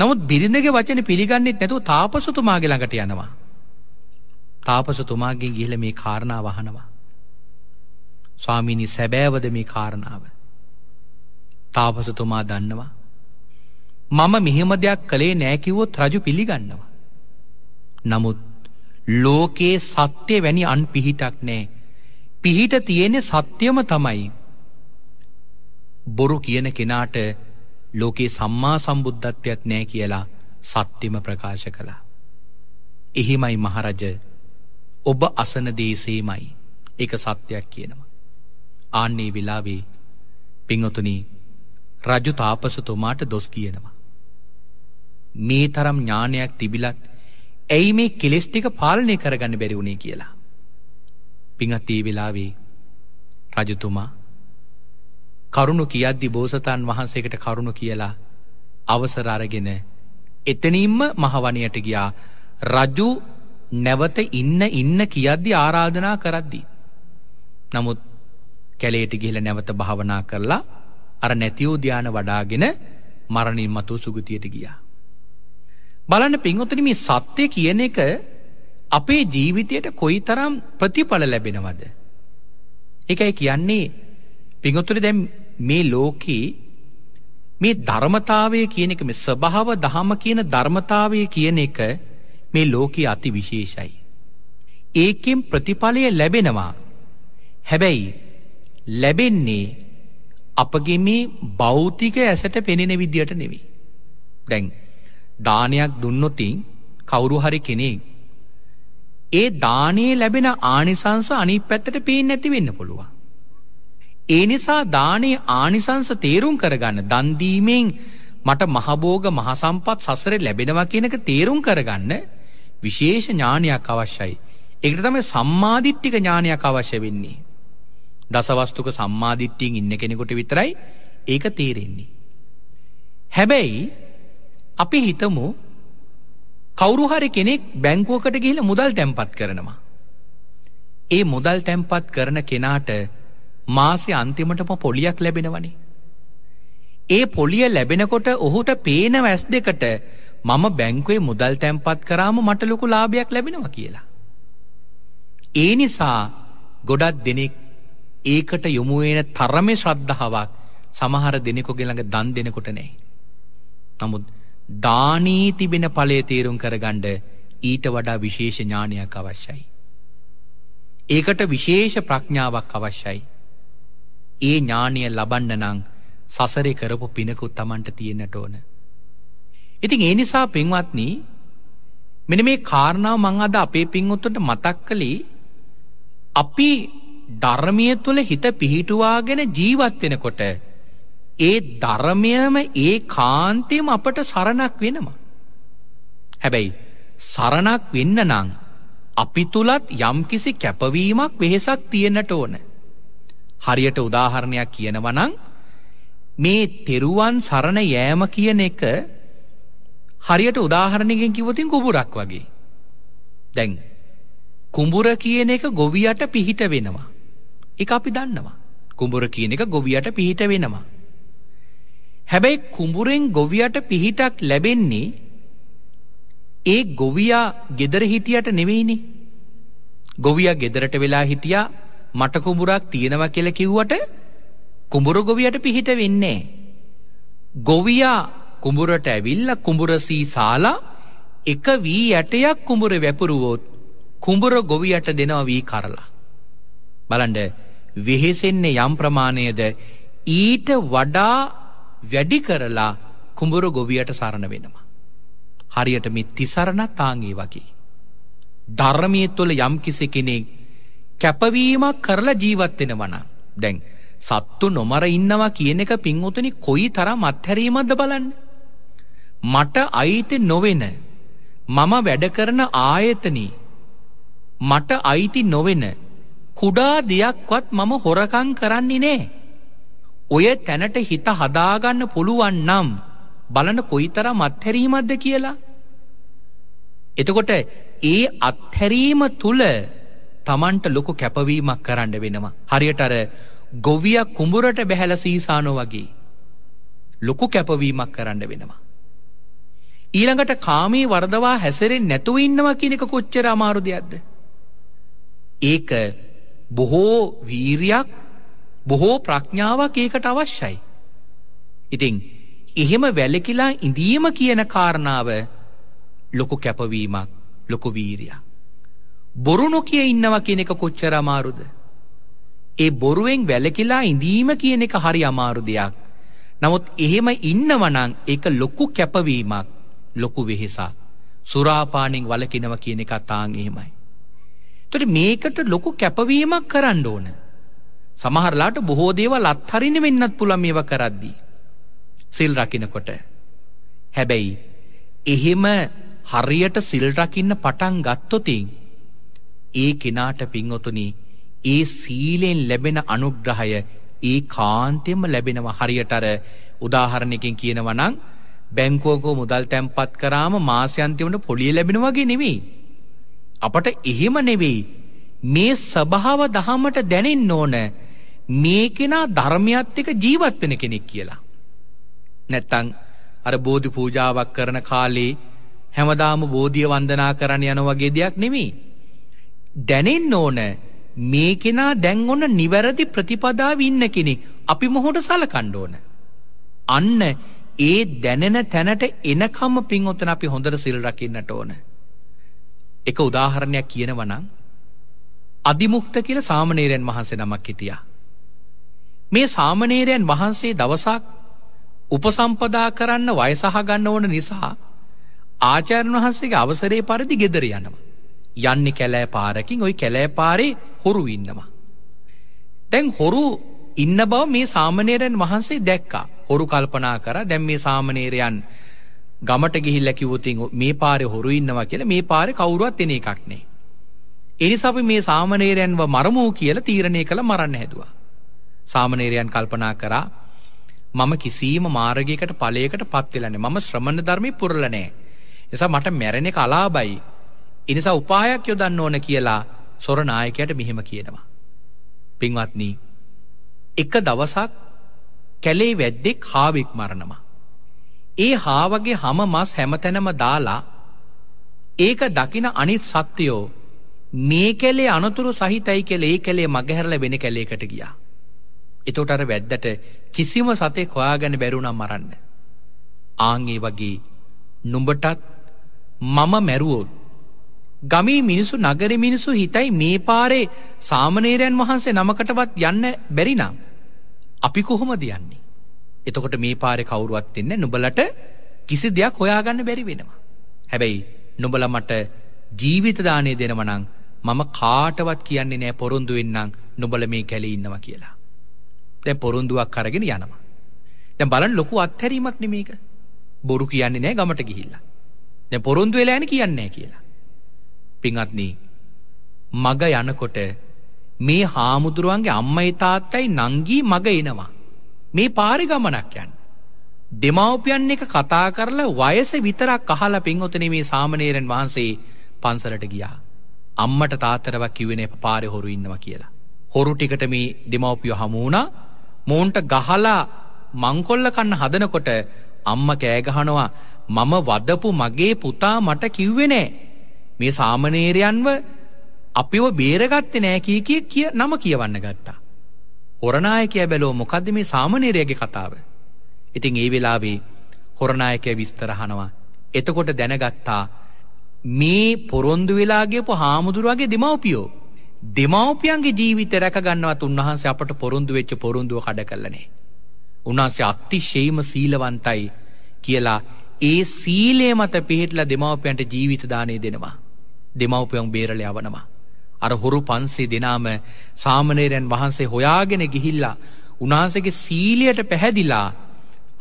නමුත් බිරිඳගේ වචන පිළිගන්නෙත් නැතුව තාපසතුමාගේ ළඟට යනවා. තාපසතුමාගේ ගිහල මේ කාරණා වහනවා. ස්වාමිනි සැබෑවද මේ කාරණාව. තාපසතුමා දන්නවා. මම මෙහෙම දෙයක් කළේ නෑකිවොත් රජු පිළිගන්නවා. නමුත් ලෝකයේ සත්‍යය වැනි අන් පිහිටක් නෑ. පිහිට තියෙනෙ සත්‍යම තමයි. බොරු කියන කෙනාට ලෝකේ සම්මා සම්බුද්ධත්වයක් නෑ කියලා සත්‍යම ප්‍රකාශ කළා. එහෙමයි මහරජ ඔබ අසන දේසේමයි එක සත්‍යයක් කියනවා. ආන්නේ වෙලාවේ පිංහතුනී රජු තාපසතුමාට දොස් කියනවා. මේ තරම් ඥානයක් තිබිලත් ඇයි මේ කෙලෙස්ටික පාලනය කරගන්න බැරි වුණේ කියලා. පිංහත්තේ වෙලාවේ රජතුමා කරුණු කියද්දි බෝසතාන් වහන්සේකට කරුණු කියලා අවසර අරගෙන එතනින්ම මහවනයට ගියා රජු නැවත ඉන්න ඉන්න කියද්දි ආරාධනා කරද්දී. නමුත් කැලේට ගිහිල නැවත භාවනා කරලා අර නැතිෝධ්‍යාන වඩාගෙන මරණින් මතු සුගතියට ගියා. බලන්න පින්වතන මේ සත්‍යය කියන එක අපේ ජීවිතයට කොයි තරම් ප්‍රතිඵල ලැබෙනවද. එකයි කියන්නේ පිංහොතුර දැම් මේ ලෝකේ මේ ධර්මතාවය කියන එක මේ ස්වභාව දහම කියන ධර්මතාවය කියන එක මේ ලෝකයේ අති විශේෂයි. ඒකෙන් ප්‍රතිඵලය ලැබෙනවා. හැබැයි ලැබෙන්නේ අපගේ මේ භෞතික ඇසට පෙනෙන විදියට නෙවෙයි. දැන් දානයක් දුන්නොතින් කවුරු හරි කෙනෙක් ඒ දානයේ ලැබෙන ආනිසංස අනිත් පැත්තට පේන්නේ නැති වෙන්න පුළුවන්. ඒ නිසා දානේ ආනිසංස තේරුම් කරගන්න දන්දීමෙන් මට මහබෝග මහසම්පත් සසර ලැබෙනවා කියනක තේරුම් කරගන්න විශේෂ ඥානයක් අවශ්‍යයි. එකට තම සම්මාධිට්ටික ඥානයක් අවශ්‍ය වෙන්නේ. දසවස්තුක සම්මාධිට්ටියෙන් ඉන්න කෙනෙකොට විතරයි ඒක තේරෙන්නේ. හැබැයි අපි හිතමු කවුරුහරි කෙනෙක් බැංකුවකට ගිහිල මුදල් තැන්පත් කරනවා. ඒ මුදල් තැන්පත් කරන කෙනාට මාසේ අන්තිමටම පොලියක් ලැබෙනවනේ. ඒ පොලිය ලැබෙනකොට ඔහුට පේන වැස් දෙකට මම බැංකුවේ මුදල් තැන්පත් කරාම මට ලොකු ලාභයක් ලැබෙනවා කියලා. ඒ නිසා ගොඩක් දෙනෙක් ඒකට යොමු වෙන තරමේ ශ්‍රද්ධාවක් සමහර දෙනෙකුගේ ළඟ දන් දෙනකොට නැහැ. නමුත් දානී තිබෙන ඵලය තේරුම් කරගන්න ඊට වඩා විශේෂ ඥානයක් අවශ්‍යයි. ඒකට විශේෂ ප්‍රඥාවක් අවශ්‍යයි. ඒ ඥානය ලබන්න නං සසරය කරපු පිනකුත් තමන්ට තියෙන්නට ඕන. ඉතින් ඒ නිසා පෙන්වත්නී මෙන මේ කාරණාව මං අද අපේ පින්වුත්තුන්ට මතක් කළේ අපි ධර්මය තුළ හිත පිහිටුවාගෙන ජීවත්වෙනකොට ඒ ධර්මයම ඒ කාන්තයම අපට සරණක් වෙනවා. හැබැයි සරණක් වෙන්න නං අපි තුළත් යම්කිසි කැපවීමක් වෙහෙසක් තියෙනට ඕන. හරියට උදාහරණයක් කියනවනං මේ තෙරුවන් සරණ යෑම කියන එක හරියට උදාහරණයගෙන් කිවතින් කුඹුරක් වගේ. දැන් කුඹුර කියන එක ගොවියට පිහිට වෙනවා. එක අපි දන්නවා. කුඹුර කියන එක ගොවියට පිහිට වෙනවා. හැබැයි කුඹුරෙන් ගොවියට පිහිටක් ලැබෙන්නේ ඒ ගොවියා ගෙදර හිටියට නෙවෙයිනේ. ගොවියා ගෙදරට වෙලා හිටියා මට කුඹුරක් තියෙනවා කියලා කිව්වට කුඹුර ගොවියට පිහිට වෙන්නේ. ගොවියා කුඹුරට ඇවිල්ලා කුඹුර සීසාලා එක වී යටයක් කුඹුර වැපුරුවොත් කුඹුර ගොවියට දෙනවා වී කරලා. බලන්ඩ වෙහෙසෙන්නේ යම් ප්‍රමාණයද ඊට වඩා වැඩි කරලා කුඹුර ගොවියට සරණ වෙනවා. හරියට මේ තිසරණ තාංගේ වගේ. ධර්මය තුළ යම් කිසි කෙනෙක් කැපවීමක් කරලා ජීවත්වෙන වන දැන් සත්තු නොමර ඉන්නවා කියන එක පින්වතුනි කොයි තරම් අත්හැරීමක්ද බලන්න. මට අයිති නොවෙන මම වැඩ කරන ආයතනී මට අයිති නොවෙන කුඩා දෙයක්වත් මම හොරකං කරන්නේ නෑ. ඔය තැනට හිත හදාගන්න පුළුවන් නම් බලන කොයිතරම් අත්හැරීමක්ද කියලා. එතකොට ඒ අත්හැරීම තුළ තමන්ට ලොකු කැපවීමක් කරන්න වෙනවා. හරියට අර ගොවිය කුඹුරට බැහැල සීසානෝ වගේ ලොකු කැපවීමක් කරන්න වෙනවා. ඊළඟට කාමී වරදවා හැසරෙන් නැතුව ඉන්නවා කියනෙක කොච්චර අමාරු දෙයක්ද. ඒක බොහෝ වීරයක් බොහෝ ප්‍රඥාවක් ඒකට අවශ්‍යයි. ඉතිං එහෙම වැලකිලා ඉඳීම කියන කාරණාව ලොකු කැපවීමක් ලොකු වීරයක්. බොරු නොකිය ඉන්නවා කියන එක කොච්චර අමාරුද. ඒ බොරුවෙන් වැලකිලා ඉඳීම කියන එක හරි අමාරු දෙයක්. නමුත් එහෙම ඉන්නවනං ඒක ලොක්කු කැපවීමක් ලොකු වෙහෙසා. සුරාපානෙන් වලකිනව කියන එක අතාං එහෙමයි. තොට මේකට ලොකු කැපවීමක් කරන්න ඕන. සමහරලාට බොහෝ දේවල් අත්හරින වෙන්නත් පුළන් මේව කරද්දී. සිල් රකිනකොට. හැබැයි එහෙම හරියට සිල්රකින්න පටන් ගත්තොතින්. ඒ කෙනාට පින්වතුනි ඒ සීලෙන් ලැබෙන අනුග්‍රහය ඒ කාන්තෙම ලැබෙනවා හරියටර උදාහරණයකින් කියනවනං බැංකෝකෝ මුදල් තැන්පත් කරාම මාසයන්තිවට පොලිය ලැබෙන වගේ නෙවෙයි. අපට එහෙම නෙවෙයි. මේ සභාව දහමට දැනෙන් ඕන මේ කෙනා ධර්මයත් එක ජීවත්වෙන කෙනෙක් කියලා. නැත්තං අර බෝධි පූජාවක් කරන කාලේ හැමදාම බෝධිය වන්දනා කරන්න යන වගේ දෙයක් නෙමේ. දැනෙන්න ඕන මේ කෙනා දැන් ඔන්න නිවැරදි ප්‍රතිපදාව ඉන්න කෙනෙක්. අපි මොහොට සලකන්න ඕන. අන්න ඒ දැනෙන තැනට එනකම්ම පින්වතුන් අපි හොඳට සිල් රකින්නට ඕන. එක උදාහරණයක් කියනවනම් අධිමුක්ත කියලා සාමණේරයන් වහන්සේ නමක් හිටියා. මේ සාමණේරයන් වහන්සේ දවසක් උපසම්පදා කරන්න වයසහ ගන්න ඕන නිසා ආචාර්ය වහන්සේගේ අවසරේ පරිදි ගෙදර යනවා. යන්නේ කැලෑ පාරකින් ওই කැලෑ පාරේ හොරු ඉන්නවා. දැන් හොරු ඉන්න බව මේ සාමණේරයන් වහන්සේ දැක්කා. හොරු කල්පනා කරා දැන් මේ සාමණේරයන් ගමට ගිහිල්ලා කිව්වොත් මේ පාරේ හොරු ඉන්නවා කියලා මේ පාරේ කවුරුවත් එන එකක් නෑ. ඒ නිසා අපි මේ සාමණේරයන්ව මරමු කියලා තීරණය කළා මරන්න හැදුවා. සාමණේරයන් කල්පනා කරා මම කිසියම් මාර්ගයකට ඵලයකට පත් වෙලා නැහැ. මම ශ්‍රමණ ධර්මේ පුරලා නැහැ. එසා මට මැරෙන එක අලාබයි. එනිසා උපායක් යොදන්න ඕන කියලා සොරනායකයට මෙහෙම කියනවා. පින්වත්නී එක දවසක් කැලේ වැද්දෙක් හාවෙක් මරණවා. ඒ හාවගේ හම මස් හැමතැනම දාලා ඒක දකින අනිත් සත්‍යයෝ මේ කෙලේ අනතුරු සහිතයි කෙල ඒ කෙලේ මගහැරල වෙන කැලේකට ගියා. එතොට අර වැද්දට කිසිම සතෙක් හොයාගැන බැරුණම් මරන්න. ආංගේ වගේ නුඹටත් මම මැරුවොත් ගමී මිනිසු නගර මිනිසු හිතයි මේ පාරේ සාමනේරයන් වහන්සේ නමකටවත් යන්න බැරිනම්. අපි කොහොම දයන්නේ. එතකොට මේ පාරෙ කවුරුවත් එන්න නුබලට කිසි දෙයක් හොයාගන්න බැරි වෙනවා. හැබැයි නොබල මට ජීවිතදානය දෙනවනං මම කාටවත් කියන්නේ නෑ පොරුන්දු වෙන්නම් නොබල මේ කැලි ඉන්නවා කියලා. තැ පොරුන්දුවක් කරගෙන යනවා. තැ බලන් ලොකු අත්හැරීමක් නෙමේක බොරු කියන්නේ නෑ ගමට ගිහිල්ලා. පොරුන්දු වෙලාන කියන්නේ කියලා. පිංහත්නී මග යනකොට මේ හාමුදුරුවන්ගේ අම්මයි තාත්තයි නංගී මග එනවා. මේ පාරි ගමනක් යන්න. දෙමව්පියන් එක කතා කරලා වයස විතරක් අහලා පින්වතුනි මේ සාමණේරයන් වහන්සේ පන්සලට ගියා. අම්මට තාතරව කිව්වනේ පාරේ හොරු ඉන්නවා කියලා. හොරු ටිකට මේ දෙමව්පියෝ හමු වුණා. මොවුන්ට ගහලා මංකොල්ල කන්න හදනකොට අම්මා කෑ ගහනවා මම වදපු මගේ පුතා මට කිව්වේ නෑ මේ සාමනේරයන්ව අපිව බේරගත්තේ නෑ කිය කිය කිය නම කියවන්න ගත්තා. හොරනායකය බැලෝ මොකද්ද මේ සාමනේරයගේ කතාව. ඉතින් ඒ වෙලාවේ හොරනායකය විස්තරහනවා. එතකොට දැනගත්තා මේ පොරොන්දු වෙලාගේපු හාමුදුරුවගේ දෙමව්පියෝ. දෙමව්පියන්ගේ ජීවිත රැකගන්නවත් උන්වහන්සේ අපට පොරොන්දු වෙච්ච පොරොන්දුව කඩ කල්ලනේ. උන්වහන්සේ අතිශේම සීලවන්තයි කියලා ඒ සීලේ මත පිහිටලා දෙමව්පියන්ට ජීවිත දානය දෙනවා. දෙමව්පියොන් බේරල යවනවා. අර හොරු පන්සේ දෙනාම සාමනේරයන් වහන්සේ හොයාගෙන ගිහිල්ලා උනාසගේ සීලියට පැහැදිලා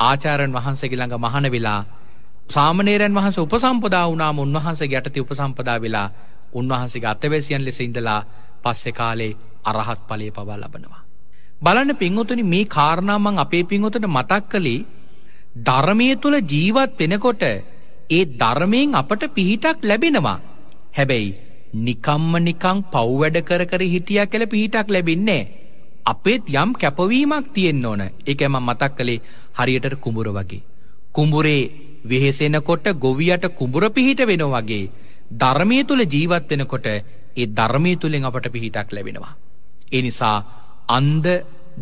ආචාරන් වහන්සේගේ ළඟ මහන වෙලා සාමනේරයන් වහන්සේ උපසම්පදා වුණාම උන්වහන්සේ යටති උපසම්පදා වෙලා උන්වහන්සේගේ අතවැසියන් ලෙස ඉඳලා පස්සේ කාලේ අරහත් ඵලය පවා ලබනවා. බලන්න පින්වතුනි මේ කාරණා මං අපේ පින්වතට මතක් කළේ ධර්මයේ තුල ජීවත් වෙනකොට ඒ ධර්මයෙන් අපට පිහිටක් ලැබෙනවා. හැබැයි නිකම්ම නිකං පව්වැඩ කර කර හිටිය කළ පිහිටක් ලැබින්නේ. අපේත් යම් කැපවීමක් තියෙන්න්න ඕන එකම මතක් කළේ හරියට කුඹුර වගේ. කුඹුරේ වෙහෙසෙනකොට ගොවියට කුඹුර පිහිට වෙන වගේ. ධර්මය තුළ ජීවත්වෙනකොට ඒ ධර්මය තුළින් අපට පිහිටක් ලැබෙනවා. එනිසා අන්ද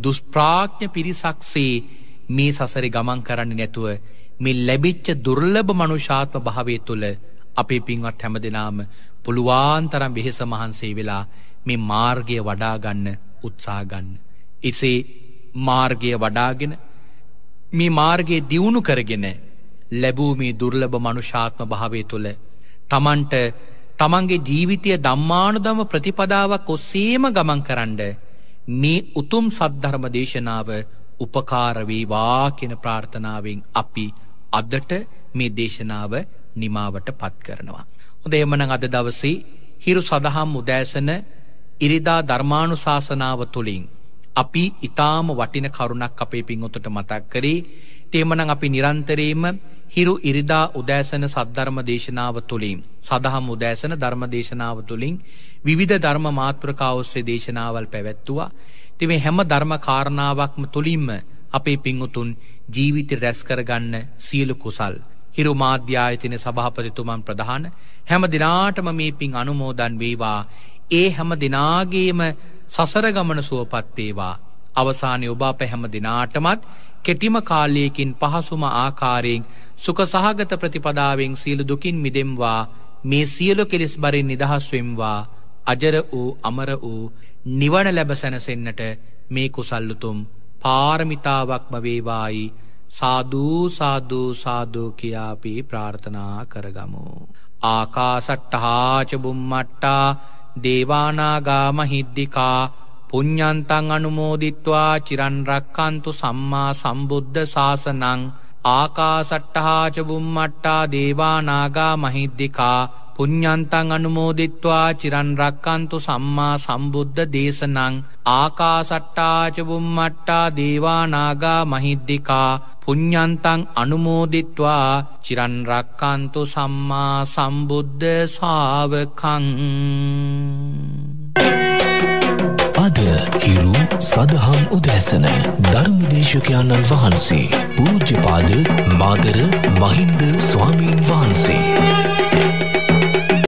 දුස්ප්‍රාඥ පිරිසක්සේ මේ සසරි ගමන් කරන්න නැතුව මෙල් ලැබිච්ච දුර්ලභ මනුෂාත්ම භාවය තුළ අපේ පින්වත් හැම දෙනාම පුළුවන් තරම් බෙහෙස මහන්සේ වෙලා මේ මාර්ගය වඩාගන්න උත්සාගන්න. එසේ මාර්ගය වඩාගෙන මේ මාර්ගයේ දියුණු කරගෙන ලැබූ මේ දුර්ලභ මනුෂාත්ම භාවය තුළ තමන්ට තමන්ගේ ජීවිතය දම්මානුදම ප්‍රතිපදාවක් ඔස්සේම ගමන් කරන්න මේ උතුම් සද්ධර්ම දේශනාව උපකාරවේවා කියෙන ප්‍රාර්ථනාවෙන් අපි අදට මේ දේශනාව නිමාවට පත් කරනවා. හොඳ එහෙමනම් අද දවසේ හිරු සදහම් උදෑසන ඉරිදා ධර්මානු ශාසනාව තුළින් අපි ඉතාම වටින කරුණක් අපේ පින්ඔතට මතක් කරේ තේමනං අපි නිරන්තරේම හිරු ඉරිදා උදෑසන සද්ධර්ම දේශනාව තුළින් සදහම් උදෑසන ධර්ම දේශනාව තුළින් විවිධ ධර්ම මාත්‍රකාවස්සේ දේශනාවල් පැවැත්තුවා තිවේ හැම ධර්ම කාරණාවක්ම තුළින්ම අපේ පිංඋතුන් ජීවිත රැස්කරගන්න සියලු කුසල්. හිරු මාධ්‍යායතින සභාපතිතුමන් ප්‍රධාන හැම දිනාටම මේ පින් අනුමෝදන් වේවා ඒ හැම දිනාගේම සසරගමන සුවපත්තේවා අවසානය ඔබා පැහැම දිනාටමත් කෙටිම කාලයකින් පහසුම ආකාරයෙන් සුක සහගත ප්‍රතිපදාවෙන් සීලු දුකින් මිදෙම්වා මේ සියලු කෙලෙස් බරින් නිදහස්වෙම්වා අජර වූ අමර වූ නිවන ලැබසැනසෙන්නට මේ කුසල්ලුතුම් පාරමිතාවක්ම වේවායි සාධූ සාධූ සාධෝ කියාපි ප්‍රාර්ථනා කරගමු. ආකාසට්ටහාච බුම්මට්ටා දේවානාගාම හිද්දිකා පුඤ්ඥන්තං අනුමෝදිත්වා චිරන්රක්කන්තු සම්මා සම්බුද්ධ සාසනං ආකාසට්ටහාච බුම්මට්ටා දේවානාගා මහිද්දිකා පුඤ්ඥන්තං අනුමෝදිත්වා චිරන් රක්කන්තු සම්මා සම්බුද්ධ දේශනං ආකාසට්ටාචබුම්මට්ටා දේවානාගා මහිද්දිකා පුඤ්ඥන්තං අනුමෝදිත්වා චිරන් රක්කන්තු සම්මා සම්බුද්ධ සාාවකං අද හිරු සදහම් උදැසන ධර්මදේශකයණන් වහන්සේ පූජපාද මාදර මහින්ද ස්වාමීන් වහන්සේ.